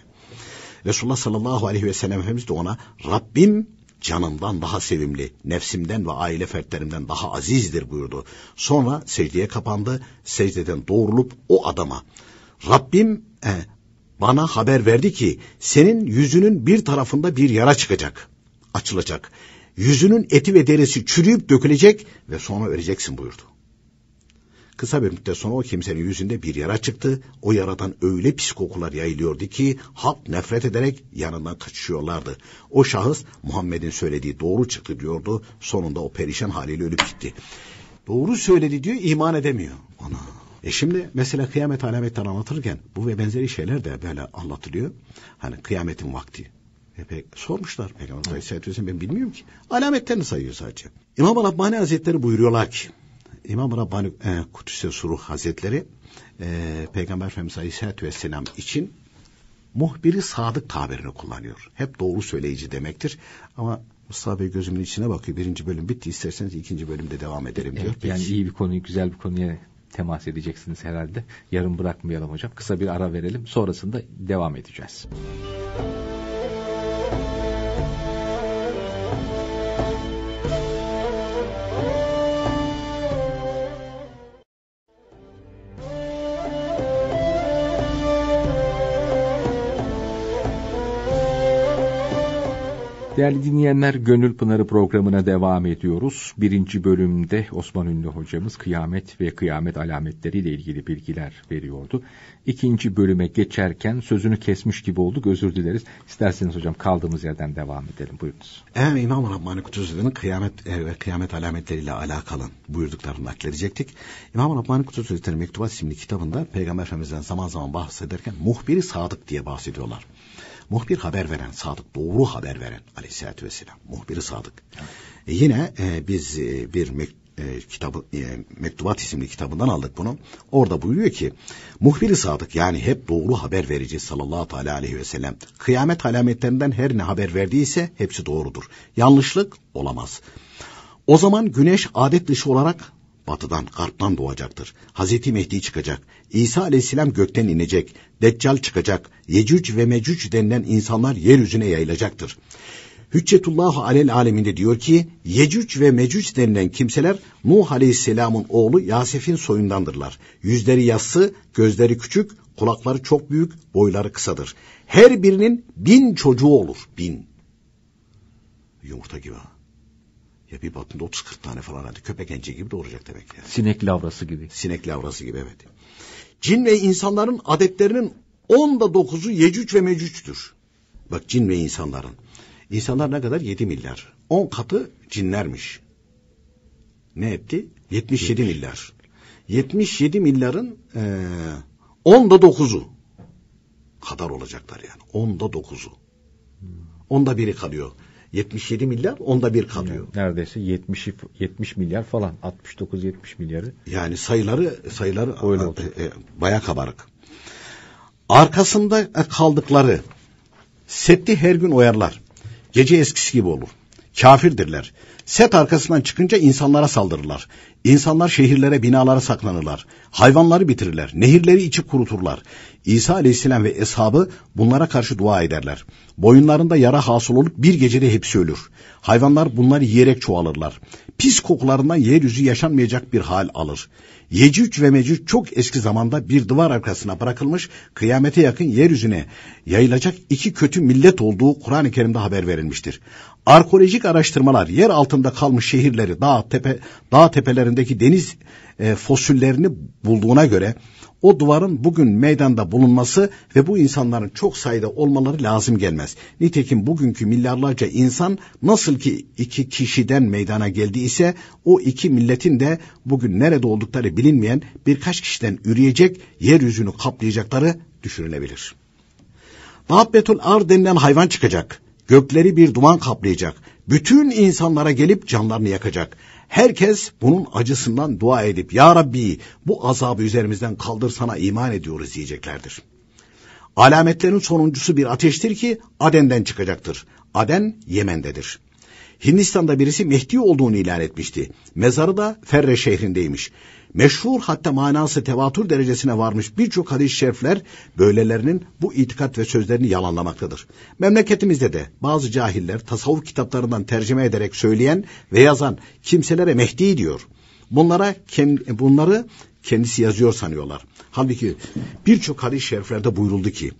Resulullah sallallahu aleyhi ve sellem Efendimiz de ona Rabbim canımdan daha sevimli, nefsimden ve aile fertlerimden daha azizdir buyurdu. Sonra secdeye kapandı, secdeden doğrulup o adama Rabbim e, bana haber verdi ki senin yüzünün bir tarafında bir yara çıkacak, açılacak. Yüzünün eti ve derisi çürüyüp dökülecek ve sonra öleceksin buyurdu. Kısa bir müddet sonra o kimsenin yüzünde bir yara çıktı. O yaradan öyle pis kokular yayılıyordu ki halk nefret ederek yanından kaçışıyorlardı. O şahıs Muhammed'in söylediği doğru çıktı diyordu. Sonunda o perişan haliyle ölüp gitti. Doğru söyledi diyor iman edemiyor. Ana. E şimdi mesela kıyamet alametler anlatırken bu ve benzeri şeyler de böyle anlatılıyor. Hani kıyametin vakti. E pe sormuşlar Peygamber Aleyhisselatü ben bilmiyorum ki. Alametlerini sayıyor sadece. İmam Rabbani Hazretleri buyuruyorlar ki İmam Rabbani e, Kudüs'e Suruh Hazretleri e, Peygamber Efendimiz Aleyhisselatü Vesselam için muhbiri sadık tabirini kullanıyor. Hep doğru söyleyici demektir. Ama Mustafa Bey gözümün içine bakıyor. Birinci bölüm bitti. İsterseniz ikinci bölümde devam edelim diyor. yani Peki. iyi bir konuyu, güzel bir konuya temas edeceksiniz herhalde. Yarın bırakmayalım hocam. Kısa bir ara verelim. Sonrasında devam edeceğiz. Müzik Değerli dinleyenler, Gönül Pınarı programına devam ediyoruz. Birinci bölümde Osman Ünlü hocamız kıyamet ve kıyamet alametleriyle ilgili bilgiler veriyordu. İkinci bölüme geçerken sözünü kesmiş gibi olduk, özür dileriz. İsterseniz hocam kaldığımız yerden devam edelim, buyurunuz. Evet, İmam Rabbani Kutuzuddin'in kıyamet e, ve kıyamet alametleriyle alakalı buyurduklarını nakledecektik. İmam Rabbani Kutuzuddin'in Mektubat isimli kitabında Peygamber Efendimiz'den zaman zaman bahsederken muhbiri sadık diye bahsediyorlar. Muhbir haber veren sadık, doğru haber veren aleyhissalatü vesselam. Muhbiri sadık. Evet. E yine e, biz e, bir mektup e, kitabı e, Mektubat isimli kitabından aldık bunu. Orada buyuruyor ki muhbir-i sadık yani hep doğru haber verici sallallahu aleyhi ve sellem kıyamet alametlerinden her ne haber verdiyse hepsi doğrudur. Yanlışlık olamaz. O zaman güneş adet dışı olarak batıdan, garptan doğacaktır. Hazreti Mehdi çıkacak. İsa aleyhisselam gökten inecek. Deccal çıkacak. Yecüc ve Mecüc denilen insanlar yeryüzüne yayılacaktır. Hüccetullah alel aleminde diyor ki Yecüc ve Mecüc denilen kimseler Nuh aleyhisselamın oğlu Yasef'in soyundandırlar. Yüzleri yassı, gözleri küçük, kulakları çok büyük, boyları kısadır. Her birinin bin çocuğu olur, bin. Yumurta gibi ha. E bir baktığında 30-40 tane falan hadi köpek enci gibi doğuracak demek yani. Sinek lavrası gibi. Sinek lavrası gibi evet. Cin ve insanların adetlerinin onda dokuzu yecüc ve mecüctür. Bak cin ve insanların. İnsanlar ne kadar? 7 milyar. 10 katı cinlermiş. Ne etti? 77 70. milyar. 77 milyarın e, onda dokuzu kadar olacaklar yani. Onda dokuzu. Hmm. Onda biri kalıyor. 77 milyar onda bir kalıyor. Neredeyse 70 70 milyar falan 69-70 milyarı. Yani sayıları sayıları Öyle oldu. e, e baya kabarık. Arkasında e, kaldıkları setti her gün oyarlar. Gece eskisi gibi olur. Kafirdirler. Set arkasından çıkınca insanlara saldırırlar. İnsanlar şehirlere, binalara saklanırlar. Hayvanları bitirirler. Nehirleri içi kuruturlar. İsa aleyhisselam ve eshabı bunlara karşı dua ederler. Boyunlarında yara hasıl olup bir gecede hepsi ölür. Hayvanlar bunları yiyerek çoğalırlar. Pis kokularından yeryüzü yaşanmayacak bir hal alır. Yecüc ve Mecüc çok eski zamanda bir duvar arkasına bırakılmış, kıyamete yakın yeryüzüne yayılacak iki kötü millet olduğu Kur'an-ı Kerim'de haber verilmiştir. Arkeolojik araştırmalar yer altında altında kalmış şehirleri dağ tepe dağ tepelerindeki deniz e, fosillerini bulduğuna göre o duvarın bugün meydanda bulunması ve bu insanların çok sayıda olmaları lazım gelmez. Nitekim bugünkü milyarlarca insan nasıl ki iki kişiden meydana geldi ise o iki milletin de bugün nerede oldukları bilinmeyen birkaç kişiden üreyecek yeryüzünü kaplayacakları düşünülebilir. Dahabbetul ar denilen hayvan çıkacak. Gökleri bir duman kaplayacak. Bütün insanlara gelip canlarını yakacak. Herkes bunun acısından dua edip Ya Rabbi bu azabı üzerimizden kaldır sana iman ediyoruz diyeceklerdir. Alametlerin sonuncusu bir ateştir ki Aden'den çıkacaktır. Aden Yemen'dedir. Hindistan'da birisi Mehdi olduğunu ilan etmişti. Mezarı da Ferre şehrindeymiş meşhur hatta manası tevatür derecesine varmış birçok hadis-i şerifler böylelerinin bu itikat ve sözlerini yalanlamaktadır. Memleketimizde de bazı cahiller tasavvuf kitaplarından tercüme ederek söyleyen ve yazan kimselere Mehdi diyor. Bunlara bunları kendisi yazıyor sanıyorlar. Halbuki birçok hadis-i şeriflerde buyuruldu ki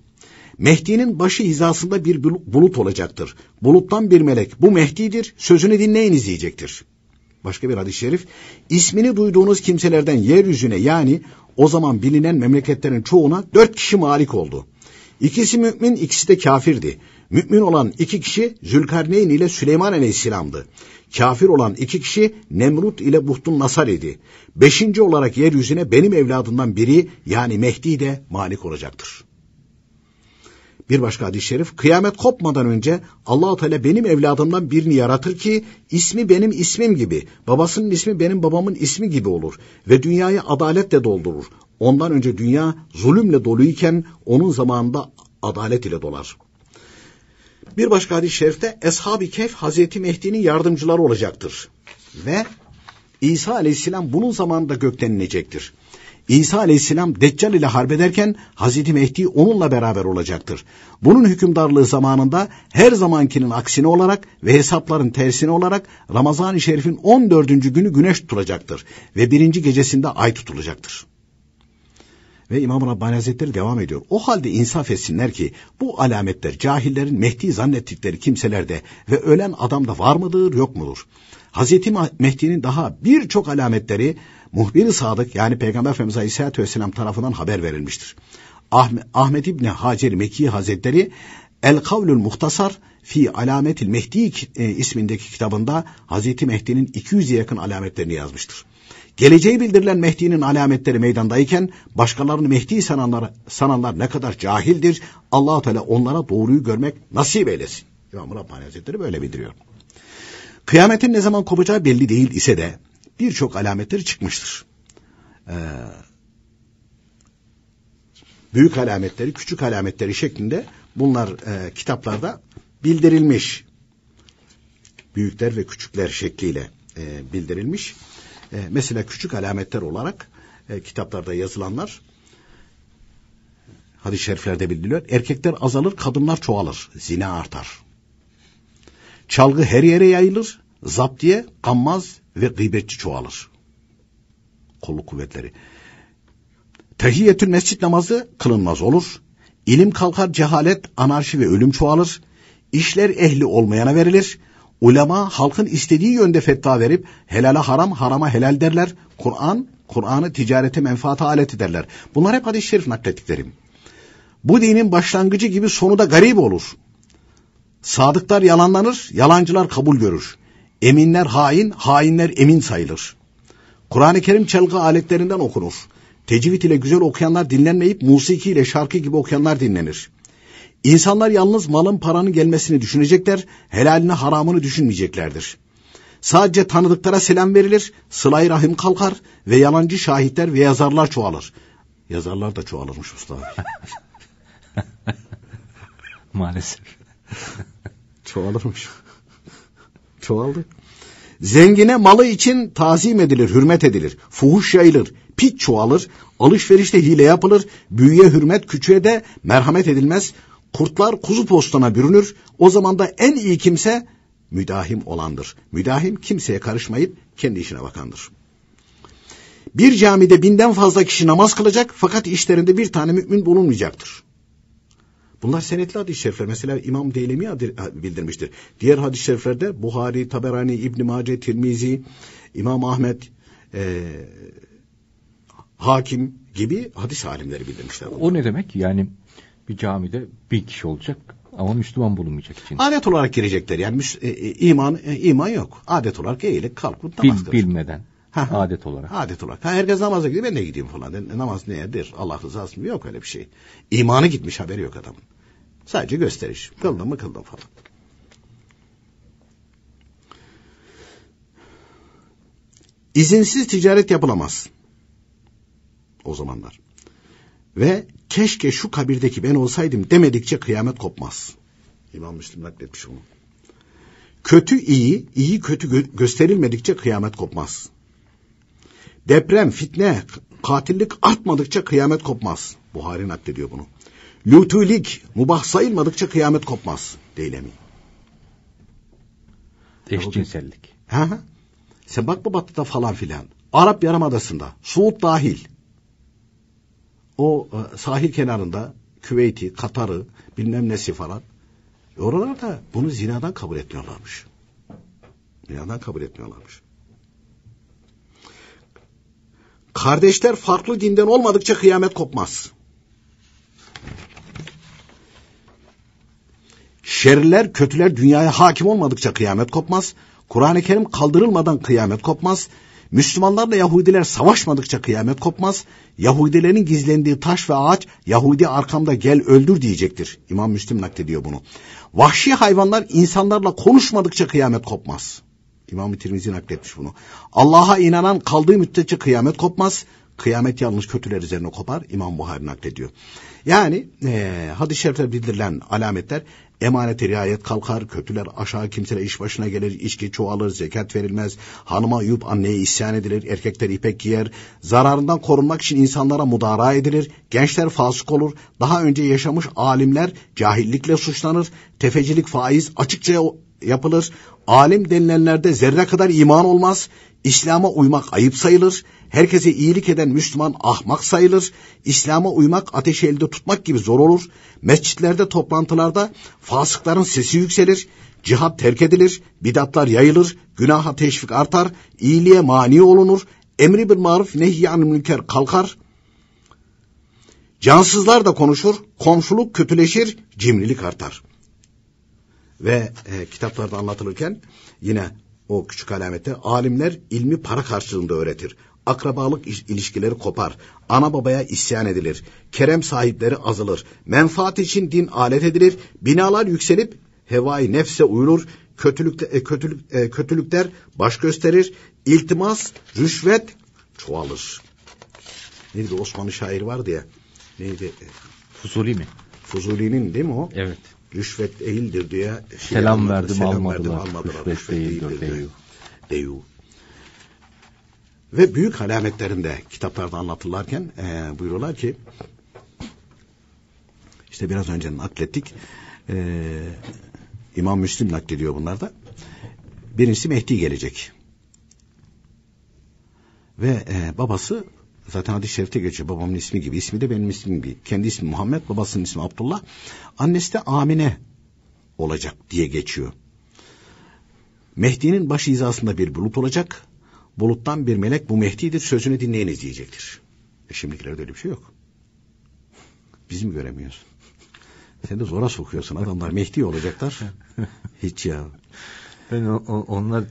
Mehdi'nin başı hizasında bir bulut olacaktır. Buluttan bir melek bu Mehdi'dir sözünü dinleyin izleyecektir başka bir hadis-i şerif ismini duyduğunuz kimselerden yeryüzüne yani o zaman bilinen memleketlerin çoğuna dört kişi malik oldu. İkisi mümin ikisi de kafirdi. Mümin olan iki kişi Zülkarneyn ile Süleyman Aleyhisselam'dı. Kafir olan iki kişi Nemrut ile Buhtun Nasar idi. Beşinci olarak yeryüzüne benim evladından biri yani Mehdi de malik olacaktır.'' Bir başka hadis-i şerif kıyamet kopmadan önce allah Teala benim evladımdan birini yaratır ki ismi benim ismim gibi, babasının ismi benim babamın ismi gibi olur ve dünyayı adaletle doldurur. Ondan önce dünya zulümle doluyken onun zamanında adalet ile dolar. Bir başka hadis-i şerifte Eshab-ı Kehf Hazreti Mehdi'nin yardımcıları olacaktır ve İsa aleyhisselam bunun zamanında gökten inecektir. İsa aleyhisselam Deccal ile harbederken Hazreti Mehdi onunla beraber olacaktır. Bunun hükümdarlığı zamanında her zamankinin aksine olarak ve hesapların tersine olarak Ramazan-ı Şerif'in 14. günü güneş tutulacaktır ve birinci gecesinde ay tutulacaktır. Ve İmam Rabbani Hazretleri devam ediyor. O halde insaf etsinler ki bu alametler cahillerin Mehdi zannettikleri kimselerde ve ölen adamda var mıdır yok mudur? Hz. Mehdi'nin daha birçok alametleri muhbir-i sadık yani Peygamber Efendimiz Aleyhisselatü Vesselam tarafından haber verilmiştir. Ahmet, Ahmet İbni Hacer Mekki Hazretleri El Kavlül Muhtasar fi Alametil Mehdi e, ismindeki kitabında Hazreti Mehdi'nin 200'e yakın alametlerini yazmıştır. Geleceği bildirilen Mehdi'nin alametleri meydandayken başkalarını Mehdi sananlar, sananlar ne kadar cahildir. allah Teala onlara doğruyu görmek nasip eylesin. İmam Rabbani Hazretleri böyle bildiriyor. Kıyametin ne zaman kopacağı belli değil ise de birçok alametleri çıkmıştır. Ee, büyük alametleri, küçük alametleri şeklinde bunlar e, kitaplarda bildirilmiş. Büyükler ve küçükler şekliyle e, bildirilmiş. E, mesela küçük alametler olarak e, kitaplarda yazılanlar hadis-i şeriflerde bildiriliyor. Erkekler azalır, kadınlar çoğalır. Zina artar. Çalgı her yere yayılır. Zaptiye, gammaz, ve gıybetçi çoğalır. Kolu kuvvetleri. Tehiyyetül mescit namazı kılınmaz olur. İlim kalkar cehalet, anarşi ve ölüm çoğalır. İşler ehli olmayana verilir. Ulema halkın istediği yönde fetva verip helala haram, harama helal derler. Kur'an, Kur'an'ı ticarete menfaata alet ederler. Bunlar hep hadis-i şerif naklettiklerim. Bu dinin başlangıcı gibi sonu da garip olur. Sadıklar yalanlanır, yalancılar kabul görür. Eminler hain, hainler emin sayılır. Kur'an-ı Kerim çalgı aletlerinden okunur. Tecvid ile güzel okuyanlar dinlenmeyip musiki ile şarkı gibi okuyanlar dinlenir. İnsanlar yalnız malın paranın gelmesini düşünecekler, helalini haramını düşünmeyeceklerdir. Sadece tanıdıklara selam verilir, sılay rahim kalkar ve yalancı şahitler ve yazarlar çoğalır. Yazarlar da çoğalırmış usta. Maalesef. çoğalırmış çoğaldı. Zengine malı için tazim edilir, hürmet edilir. Fuhuş yayılır, piç çoğalır, alışverişte hile yapılır, büyüye hürmet, küçüğe de merhamet edilmez. Kurtlar kuzu postana bürünür, o zaman da en iyi kimse müdahim olandır. Müdahim kimseye karışmayıp kendi işine bakandır. Bir camide binden fazla kişi namaz kılacak fakat işlerinde bir tane mümin bulunmayacaktır. Bunlar senetli hadis-i şerifler. Mesela İmam Deylemi bildirmiştir. Diğer hadis-i şeriflerde Buhari, Taberani, İbn Mace, Tirmizi, İmam Ahmet, e, Hakim gibi hadis alimleri bildirmişler. Bunlar. O ne demek? Yani bir camide bir kişi olacak ama Müslüman bulunmayacak için. Adet olarak girecekler. Yani e, e, iman e, iman yok. Adet olarak eğilip kalkıp namaz Bil, Bilmeden. Ha, adet olarak. Adet olarak. Ha, herkes namaza gidiyor ben de gideyim falan. Namaz nedir? Allah rızası mı? Yok öyle bir şey. İmanı gitmiş haberi yok adamın. Sadece gösteriş. Kıldım mı kıldım falan. İzinsiz ticaret yapılamaz. O zamanlar. Ve keşke şu kabirdeki ben olsaydım demedikçe kıyamet kopmaz. İmam Müslim nakletmiş onu. Kötü iyi, iyi kötü gö- gösterilmedikçe kıyamet kopmaz. Deprem, fitne, katillik artmadıkça kıyamet kopmaz. Buhari naklediyor bunu. Lütülik mubah sayılmadıkça kıyamet kopmaz Deylemi. Eşcinsellik. Ha? Sen bakma batıda falan filan. Arap Yarımadası'nda, Suud dahil. O e, sahil kenarında Küveyti, Katar'ı, bilmem nesi falan. E oralarda bunu zinadan kabul etmiyorlarmış. Zinadan kabul etmiyorlarmış. Kardeşler farklı dinden olmadıkça kıyamet kopmaz. Şerler, kötüler dünyaya hakim olmadıkça kıyamet kopmaz. Kur'an-ı Kerim kaldırılmadan kıyamet kopmaz. Müslümanlarla Yahudiler savaşmadıkça kıyamet kopmaz. Yahudilerin gizlendiği taş ve ağaç Yahudi arkamda gel öldür diyecektir. İmam Müslim naklediyor bunu. Vahşi hayvanlar insanlarla konuşmadıkça kıyamet kopmaz. İmam-ı Tirmizi nakletmiş bunu. Allah'a inanan kaldığı müddetçe kıyamet kopmaz. Kıyamet yalnız kötüler üzerine kopar. İmam Buhari naklediyor. Yani e, hadis-i şerifte bildirilen alametler Emanete riayet kalkar, kötüler aşağı kimseler iş başına gelir, içki çoğalır, zekat verilmez, hanıma yup anneye isyan edilir, erkekler ipek giyer, zararından korunmak için insanlara mudara edilir, gençler fasık olur, daha önce yaşamış alimler cahillikle suçlanır, tefecilik faiz açıkça yapılır, alim denilenlerde zerre kadar iman olmaz, İslam'a uymak ayıp sayılır, herkese iyilik eden Müslüman ahmak sayılır, İslam'a uymak ateşi elde tutmak gibi zor olur, mescitlerde toplantılarda fasıkların sesi yükselir, cihat terk edilir, bidatlar yayılır, günaha teşvik artar, iyiliğe mani olunur, emri bir maruf nehyan münker kalkar, cansızlar da konuşur, komşuluk kötüleşir, cimrilik artar.'' ve e, kitaplarda anlatılırken yine o küçük alamette alimler ilmi para karşılığında öğretir. Akrabalık ilişkileri kopar. Ana babaya isyan edilir. Kerem sahipleri azalır. Menfaat için din alet edilir. Binalar yükselip hevai nefse uyulur. Kötülükte, kötülük, e, e, kötülükler baş gösterir. İltimas, rüşvet çoğalır. Neydi Osmanlı şair vardı ya. Neydi? Fuzuli mi? Fuzuli'nin değil mi o? Evet rüşvet eğildir diye şey selam almadı, verdim selam almadılar. Verdim, almadılar. Rüşvet, rüşvet değildir deyu. deyu. Ve büyük alametlerinde kitaplarda anlatırlarken e, buyuruyorlar ki işte biraz önce naklettik. E, İmam Müslim naklediyor bunlarda. Birincisi Mehdi gelecek. Ve e, babası zaten hadis-i şerifte geçiyor babamın ismi gibi. İsmi de benim ismim gibi. Kendi ismi Muhammed, babasının ismi Abdullah. Annesi de Amine olacak diye geçiyor. Mehdi'nin baş hizasında bir bulut olacak. Buluttan bir melek bu Mehdi'dir sözünü dinleyiniz diyecektir. E şimdikilerde öyle bir şey yok. Bizim göremiyoruz. Sen de zora sokuyorsun. Adamlar Mehdi olacaklar. Hiç ya. Ben o, onlar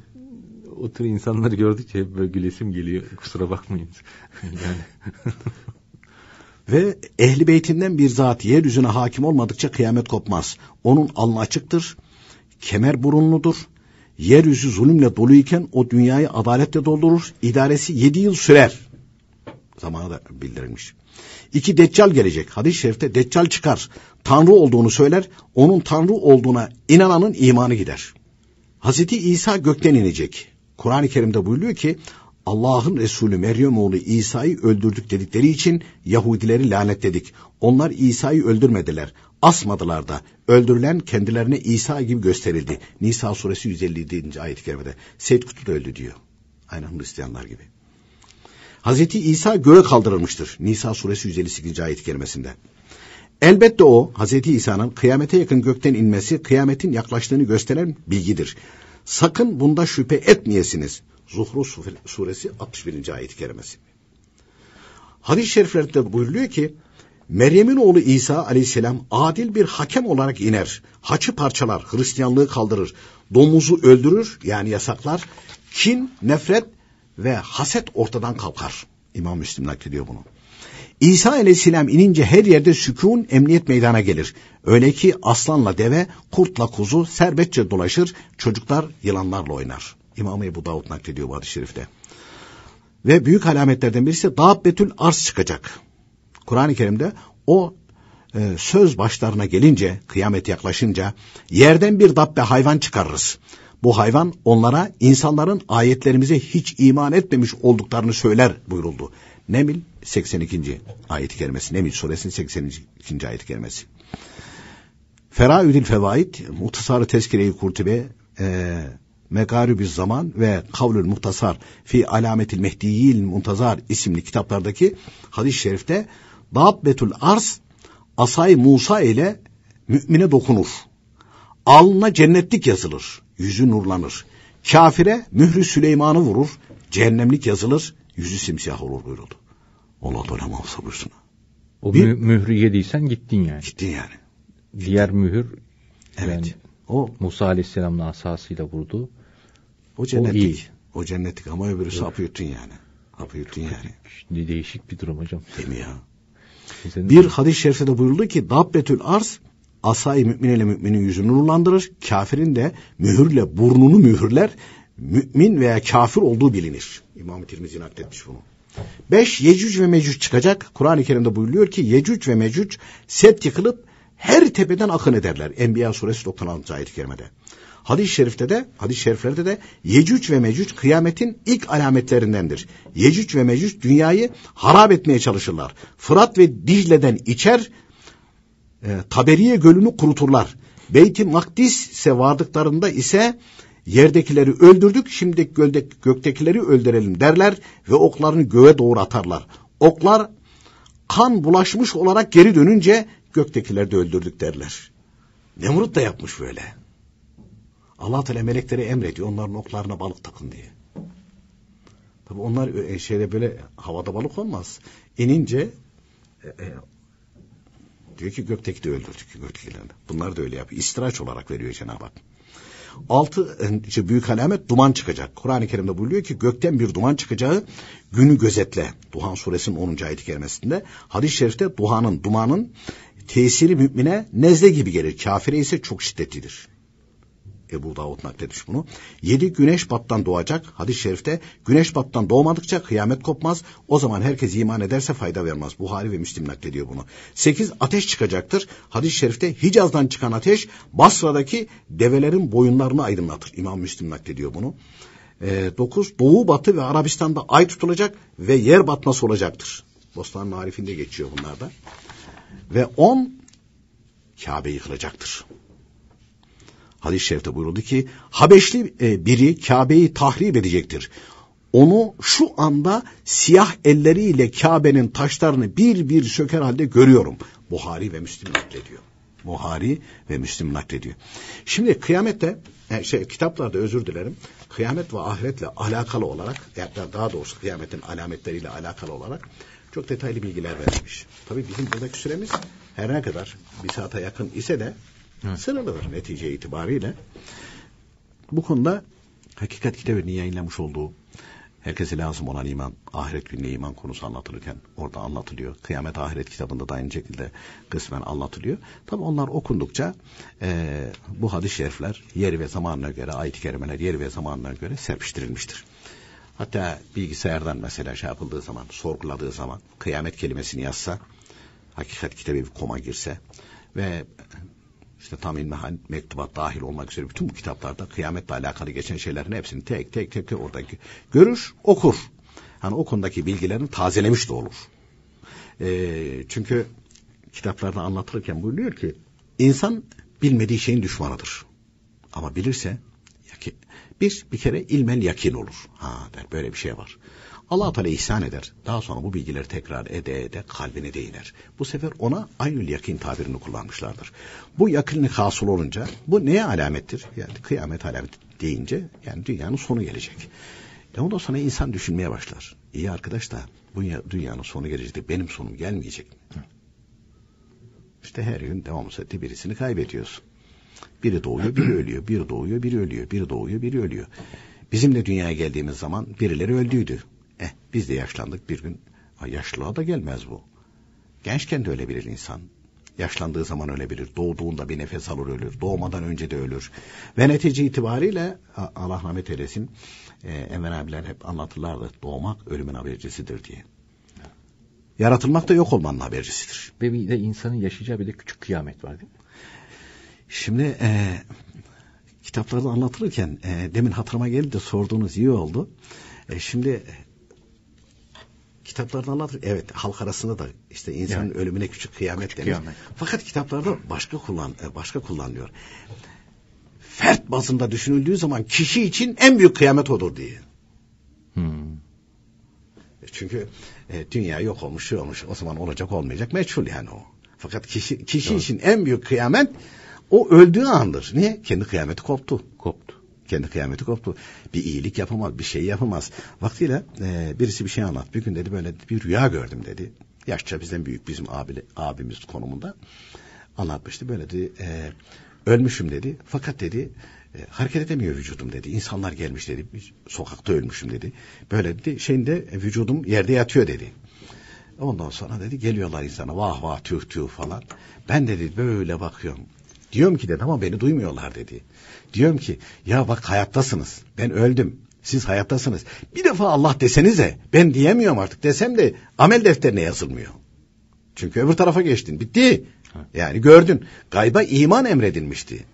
o tür insanları gördükçe hep böyle gülesim geliyor. Kusura bakmayın. yani. Ve ehli beytinden bir zat yeryüzüne hakim olmadıkça kıyamet kopmaz. Onun alnı açıktır, kemer burunludur. Yeryüzü zulümle doluyken o dünyayı adaletle doldurur. İdaresi yedi yıl sürer. Zamanı da bildirilmiş. İki deccal gelecek. Hadis-i şerifte deccal çıkar. Tanrı olduğunu söyler. Onun Tanrı olduğuna inananın imanı gider. Hazreti İsa gökten inecek. Kur'an-ı Kerim'de buyuruyor ki Allah'ın Resulü Meryem oğlu İsa'yı öldürdük dedikleri için Yahudileri lanetledik. Onlar İsa'yı öldürmediler. Asmadılar da. Öldürülen kendilerine İsa gibi gösterildi. Nisa suresi 157. ayet-i kerimede. Seyyid Kutlu öldü diyor. Aynen Hristiyanlar gibi. Hazreti İsa göğe kaldırılmıştır. Nisa suresi 158. ayet-i kerimesinde. Elbette o Hazreti İsa'nın kıyamete yakın gökten inmesi kıyametin yaklaştığını gösteren bilgidir. Sakın bunda şüphe etmeyesiniz. Zuhru suresi 61. ayet-i kerimesi. Hadis-i şeriflerde buyuruluyor ki, Meryem'in oğlu İsa aleyhisselam adil bir hakem olarak iner. Haçı parçalar, Hristiyanlığı kaldırır. Domuzu öldürür yani yasaklar. Kin, nefret ve haset ortadan kalkar. İmam Müslim naklediyor bunu. İsa aleyhisselam inince her yerde sükun emniyet meydana gelir. Öyle ki aslanla deve, kurtla kuzu serbestçe dolaşır, çocuklar yılanlarla oynar. İmam Ebu Davud naklediyor bu hadis-i şerifte. Ve büyük alametlerden birisi Dabbetül Arz çıkacak. Kur'an-ı Kerim'de o e, söz başlarına gelince, kıyamet yaklaşınca yerden bir dabbe hayvan çıkarırız. Bu hayvan onlara insanların ayetlerimize hiç iman etmemiş olduklarını söyler buyuruldu. Nemil 82. ayet-i kerimesi. Nemil suresinin 82. ayet-i kerimesi. Feraidül Fevaid, Muhtasarı Tezkire-i Kurtube, e, Megaribü Zaman ve Kavlül Muhtasar fi Alametil Mehdiyil Muntazar isimli kitaplardaki hadis-i şerifte Dabbetül Arz Asay Musa ile mümine dokunur. Alnına cennetlik yazılır. Yüzü nurlanır. Kafire mührü Süleyman'ı vurur. Cehennemlik yazılır yüzü simsiyah olur buyuruldu. Allah Teala muhafaza buyursun. O bir, mührü yediysen gittin yani. Gittin yani. Gittin. Diğer mühür evet. Yani, o Musa Aleyhisselam'ın asasıyla vurdu. O cennetlik. O, iyi. o cennetlik ama öbürü evet. hapı yuttun yani. Sapı yuttun Çok yani. Ne değişik bir durum hocam. Değil mi ya? bir hadis-i şerifte de buyuruldu ki Dabbetül arz asayı mümin ile müminin yüzünü nurlandırır. Kafirin de mühürle burnunu mühürler. Mümin veya kafir olduğu bilinir. İmam Tirmizi nakletmiş bunu. Beş, Yecüc ve Mecüc çıkacak. Kur'an-ı Kerim'de buyuruyor ki Yecüc ve Mecüc set yıkılıp her tepeden akın ederler. Enbiya suresi 96. ayet-i kerimede. Hadis-i şerifte de, hadis-i şeriflerde de Yecüc ve Mecüc kıyametin ilk alametlerindendir. Yecüc ve Mecüc dünyayı harap etmeye çalışırlar. Fırat ve Dicle'den içer, e, Taberiye gölünü kuruturlar. Beyt-i Makdis'e vardıklarında ise yerdekileri öldürdük şimdi göldeki, göktekileri öldürelim derler ve oklarını göğe doğru atarlar. Oklar kan bulaşmış olarak geri dönünce göktekileri de öldürdük derler. Nemrut da yapmış böyle. Allah Teala melekleri emrediyor onların oklarına balık takın diye. Tabi onlar e, e, şeyde böyle havada balık olmaz. İnince e, e, diyor ki gökteki de öldürdük göktekilerini. Bunlar da öyle yapıyor. İstiraç olarak veriyor Cenab-ı Hak altı işte şey, büyük alamet duman çıkacak. Kur'an-ı Kerim'de buyuruyor ki gökten bir duman çıkacağı günü gözetle. Duhan suresinin 10. ayet-i kerimesinde. Hadis-i şerifte duhanın, dumanın tesiri mümine nezle gibi gelir. Kafire ise çok şiddetlidir. Ebu Davud nakletmiş bunu. Yedi güneş battan doğacak. Hadis-i şerifte güneş battan doğmadıkça kıyamet kopmaz. O zaman herkes iman ederse fayda vermez. Buhari ve Müslim naklediyor bunu. Sekiz ateş çıkacaktır. Hadis-i şerifte Hicaz'dan çıkan ateş Basra'daki develerin boyunlarını aydınlatır. İmam Müslim naklediyor bunu. E, dokuz doğu batı ve Arabistan'da ay tutulacak ve yer batması olacaktır. Bostan'ın marifinde geçiyor bunlarda. Ve on Kabe yıkılacaktır. Hadis-i şerifte buyuruldu ki Habeşli e, biri Kabe'yi tahrip edecektir. Onu şu anda siyah elleriyle Kabe'nin taşlarını bir bir söker halde görüyorum. Buhari ve Müslim naklediyor. Buhari ve Müslim naklediyor. Şimdi kıyamette e, şey, kitaplarda özür dilerim. Kıyamet ve ahiretle alakalı olarak daha doğrusu kıyametin alametleriyle alakalı olarak çok detaylı bilgiler verilmiş. Tabii bizim buradaki süremiz her ne kadar bir saate yakın ise de Evet. Sıralıdır netice itibariyle. Bu konuda Hakikat kitabının yayınlamış olduğu herkese lazım olan iman, ahiret gününe iman konusu anlatılırken orada anlatılıyor. Kıyamet ahiret kitabında da aynı şekilde kısmen anlatılıyor. Tabi onlar okundukça e, bu hadis-i şerifler yeri ve zamanına göre, ayet-i kerimeler yeri ve zamanına göre serpiştirilmiştir. Hatta bilgisayardan mesela şey yapıldığı zaman, sorguladığı zaman kıyamet kelimesini yazsa, hakikat kitabı bir koma girse ve işte tam ilmihal, mektubat dahil olmak üzere bütün bu kitaplarda kıyametle alakalı geçen şeylerin hepsini tek tek tek, tek oradaki görür, okur. Hani o konudaki bilgilerini tazelemiş de olur. E, çünkü kitaplarda anlatırken buyuruyor ki insan bilmediği şeyin düşmanıdır. Ama bilirse yakin. Bir, bir kere ilmel yakin olur. Ha der böyle bir şey var. Allah Teala ihsan eder. Daha sonra bu bilgileri tekrar ede ede kalbine değiner. Bu sefer ona aynül yakin tabirini kullanmışlardır. Bu yakınlık hasıl olunca bu neye alamettir? Yani kıyamet alameti deyince yani dünyanın sonu gelecek. E ondan sonra insan düşünmeye başlar. İyi arkadaş da dünyanın sonu gelecek benim sonum gelmeyecek mi? İşte her gün devam etti birisini kaybediyorsun. Biri doğuyor, biri ölüyor, biri doğuyor, biri ölüyor, biri doğuyor, biri ölüyor. Bizim de dünyaya geldiğimiz zaman birileri öldüydü. Biz de yaşlandık bir gün. yaşlılığa da gelmez bu. Gençken de ölebilir insan. Yaşlandığı zaman ölebilir. Doğduğunda bir nefes alır ölür. Doğmadan önce de ölür. Ve netice itibariyle Allah rahmet eylesin e, abiler hep anlatırlardı. Doğmak ölümün habercisidir diye. Yaratılmak da yok olmanın habercisidir. Ve bir de insanın yaşayacağı bir de küçük kıyamet var değil mi? Şimdi e, kitaplarda anlatırken e, demin hatırıma geldi de sorduğunuz iyi oldu. E, şimdi kitaplarda anlatır. Evet halk arasında da işte insanın yani, ölümüne küçük kıyamet küçük denir. Kıyamet. Fakat kitaplarda başka kullan e, başka kullanılıyor. Fert bazında düşünüldüğü zaman kişi için en büyük kıyamet olur diye. Hmm. Çünkü e, dünya yok olmuş, şey olmuş. O zaman olacak olmayacak meçhul yani o. Fakat kişi kişi Doğru. için en büyük kıyamet o öldüğü andır. Niye? Kendi kıyameti koptu. Koptu. Kendi kıyameti koptu. Bir iyilik yapamaz, bir şey yapamaz. Vaktiyle e, birisi bir şey anlat. Bir gün dedi böyle bir rüya gördüm dedi. Yaşça bizden büyük bizim abili, abimiz konumunda anlatmıştı. Böyle dedi e, ölmüşüm dedi. Fakat dedi e, hareket edemiyor vücudum dedi. İnsanlar gelmiş dedi. Sokakta ölmüşüm dedi. Böyle dedi şeyinde e, vücudum yerde yatıyor dedi. Ondan sonra dedi geliyorlar insana vah vah tüh tüh falan. Ben dedi böyle bakıyorum. Diyorum ki dedi ama beni duymuyorlar dedi. Diyorum ki ya bak hayattasınız. Ben öldüm. Siz hayattasınız. Bir defa Allah desenize ben diyemiyorum artık desem de amel defterine yazılmıyor. Çünkü öbür tarafa geçtin. Bitti. Yani gördün. Gayba iman emredilmişti.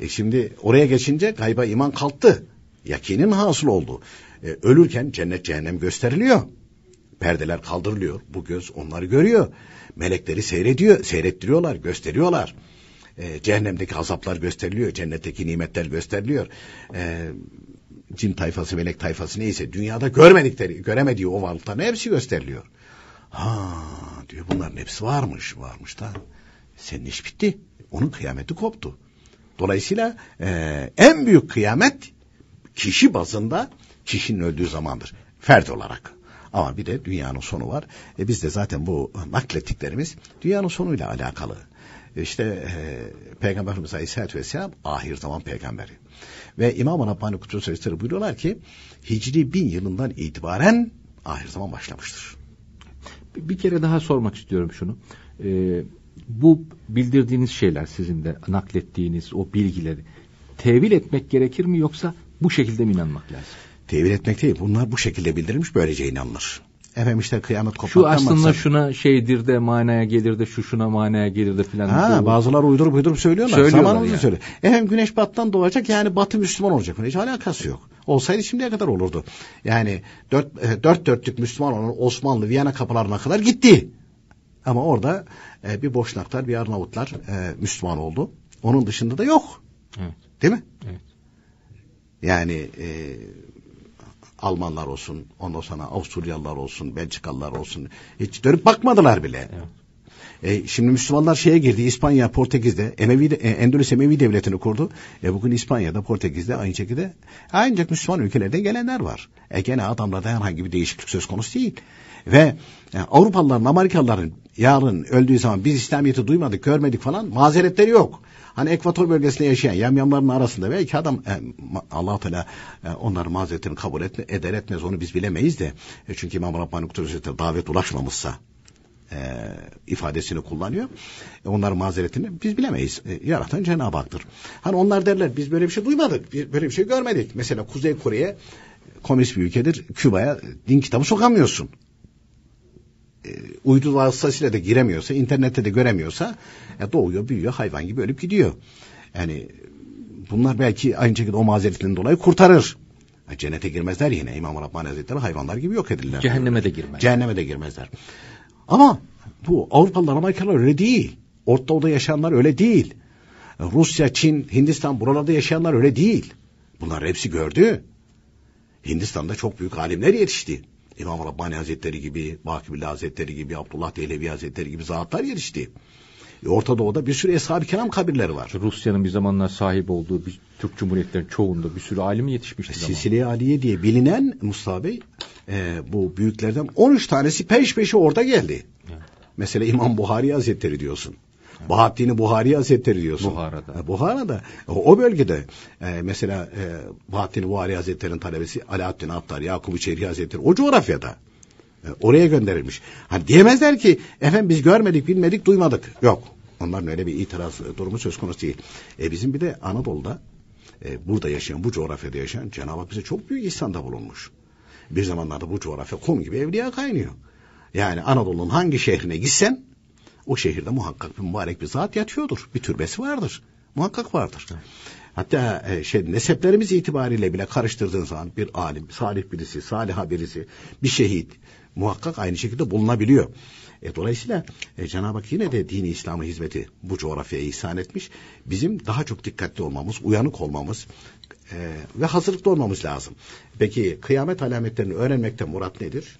E şimdi oraya geçince gayba iman kalktı. Yakinin hasıl oldu. E, ölürken cennet cehennem gösteriliyor. Perdeler kaldırılıyor. Bu göz onları görüyor. Melekleri seyrediyor, seyrettiriyorlar, gösteriyorlar. E, cehennemdeki azaplar gösteriliyor, cennetteki nimetler gösteriliyor. E, cin tayfası, melek tayfası neyse dünyada görmedikleri, göremediği o varlıkların hepsi gösteriliyor. Ha diyor bunların hepsi varmış, varmış da senin iş bitti. Onun kıyameti koptu. Dolayısıyla e, en büyük kıyamet kişi bazında kişinin öldüğü zamandır. Fert olarak. Ama bir de dünyanın sonu var. E biz de zaten bu naklettiklerimiz dünyanın sonuyla alakalı işte e, Peygamberimiz Aleyhisselatü Vesselam ahir zaman peygamberi. Ve İmam-ı Rabbani Kutu Sözleri buyuruyorlar ki Hicri bin yılından itibaren ahir zaman başlamıştır. Bir, bir kere daha sormak istiyorum şunu. Ee, bu bildirdiğiniz şeyler sizin de naklettiğiniz o bilgileri tevil etmek gerekir mi yoksa bu şekilde mi inanmak lazım? Tevil etmek değil. Bunlar bu şekilde bildirilmiş böylece inanılır efendim işte kıyamet kopar. Şu aslında maksat. şuna şeydir de manaya gelir de şu şuna manaya gelir de filan. Ha diyorlar. bazılar uydurup uydurup söylüyorlar. söylüyorlar Zamanımızı yani. söylüyor. Efendim güneş battan doğacak yani batı Müslüman olacak. Hiç alakası yok. Olsaydı şimdiye kadar olurdu. Yani dört, e, dört dörtlük Müslüman olan Osmanlı Viyana kapılarına kadar gitti. Ama orada e, bir Boşnaklar bir Arnavutlar e, Müslüman oldu. Onun dışında da yok. Evet. Değil mi? Evet. Yani e, Almanlar olsun, ondan sonra Avusturyalılar olsun, Belçikalılar olsun hiç dönüp bakmadılar bile. Evet. E, şimdi Müslümanlar şeye girdi. İspanya, Portekiz'de Emevi, e, Endülüs Emevi Devleti'ni kurdu. E, bugün İspanya'da, Portekiz'de aynı şekilde ancak Müslüman ülkelerden gelenler var. E, gene adamlarda herhangi bir değişiklik söz konusu değil. Ve e, Avrupalıların, Amerikalıların yarın öldüğü zaman biz İslamiyet'i duymadık, görmedik falan mazeretleri yok. Hani ekvator bölgesinde yaşayan yamyamların arasında belki adam e, allah Teala e, onların mazeretini kabul etme, eder etmez onu biz bilemeyiz de. E, çünkü İmam Rabbani Kudüs'e davet ulaşmamışsa e, ifadesini kullanıyor. E, onların mazeretini biz bilemeyiz. E, yaratan Cenab-ı Hak'tır. Hani onlar derler biz böyle bir şey duymadık, biz böyle bir şey görmedik. Mesela Kuzey Kore'ye komünist bir ülkedir. Küba'ya din kitabı sokamıyorsun. E, uydu vasıtasıyla da giremiyorsa, internette de göremiyorsa e, doğuyor, büyüyor, hayvan gibi ölüp gidiyor. Yani bunlar belki aynı şekilde o mazeretinden dolayı kurtarır. E, cennete girmezler yine. İmam-ı Rabbani Hazretleri hayvanlar gibi yok edilirler. Cehenneme de girmezler. Cehenneme de girmezler. Ama bu Avrupalılar Amerikalılar öyle değil. Orta Doğu'da yaşayanlar öyle değil. Rusya, Çin, Hindistan buralarda yaşayanlar öyle değil. Bunlar hepsi gördü. Hindistan'da çok büyük alimler yetişti. İmam Rabbani Hazretleri gibi, Bakibili Hazretleri gibi, Abdullah Dehlevi Hazretleri gibi zatlar yetişti. E Orta Doğu'da bir sürü eshab-ı kiram kabirleri var. Rusya'nın bir zamanlar sahip olduğu bir Türk Cumhuriyetlerin çoğunda bir sürü alim yetişmişti. E, Sisile Aliye diye bilinen Mustafa Bey e, bu büyüklerden 13 tanesi peş peşe orada geldi. Evet. Mesela İmam Buhari Hazretleri diyorsun. Evet. Bahattin Buhari Hazretleri diyorsun. Buhara'da. Buhara'da. O, bölgede e, mesela e, Bahattin Buhari Hazretleri'nin talebesi Alaaddin Attar, Yakup İçeri Hazretleri o coğrafyada. E, oraya gönderilmiş. Hani diyemezler ki efendim biz görmedik, bilmedik, duymadık. Yok. Onların öyle bir itiraz durumu söz konusu değil. E bizim bir de Anadolu'da e, burada yaşayan, bu coğrafyada yaşayan Cenab-ı Hak bize çok büyük ihsanda bulunmuş. Bir zamanlarda bu coğrafya kum gibi evliya kaynıyor. Yani Anadolu'nun hangi şehrine gitsen o şehirde muhakkak bir mübarek bir zat yatıyordur. Bir türbesi vardır. Muhakkak vardır. Hatta e, şey neseplerimiz itibariyle bile karıştırdığın zaman bir alim, salih birisi, saliha birisi, bir şehit muhakkak aynı şekilde bulunabiliyor. E, dolayısıyla e, Cenab-ı Hak yine de dini İslam'ı hizmeti bu coğrafyaya ihsan etmiş. Bizim daha çok dikkatli olmamız, uyanık olmamız, e, ve hazırlıklı olmamız lazım. Peki kıyamet alametlerini öğrenmekte murat nedir?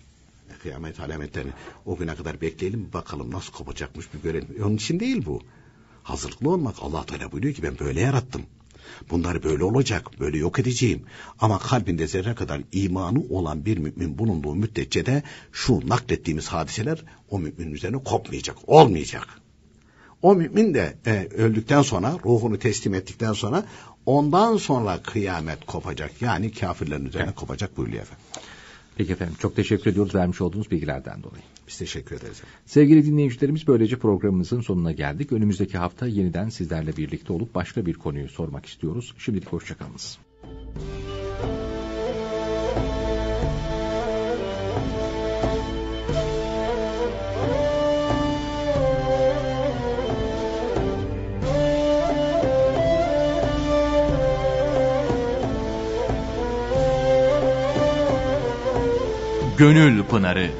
E, kıyamet alametlerini o güne kadar bekleyelim bakalım nasıl kopacakmış bir görelim. Onun için değil bu. Hazırlıklı olmak Allah Teala buyuruyor ki ben böyle yarattım. Bunlar böyle olacak, böyle yok edeceğim. Ama kalbinde zerre kadar imanı olan bir mümin bulunduğu müddetçe de şu naklettiğimiz hadiseler o müminin üzerine kopmayacak, olmayacak. O mümin de e, öldükten sonra, ruhunu teslim ettikten sonra ondan sonra kıyamet kopacak. Yani kafirlerin üzerine evet. kopacak buyuruyor efendim. Peki efendim çok teşekkür ediyoruz vermiş olduğunuz bilgilerden dolayı. Biz teşekkür ederiz. Sevgili dinleyicilerimiz böylece programımızın sonuna geldik. Önümüzdeki hafta yeniden sizlerle birlikte olup başka bir konuyu sormak istiyoruz. Şimdilik hoşçakalınız. Müzik Gönül Pınarı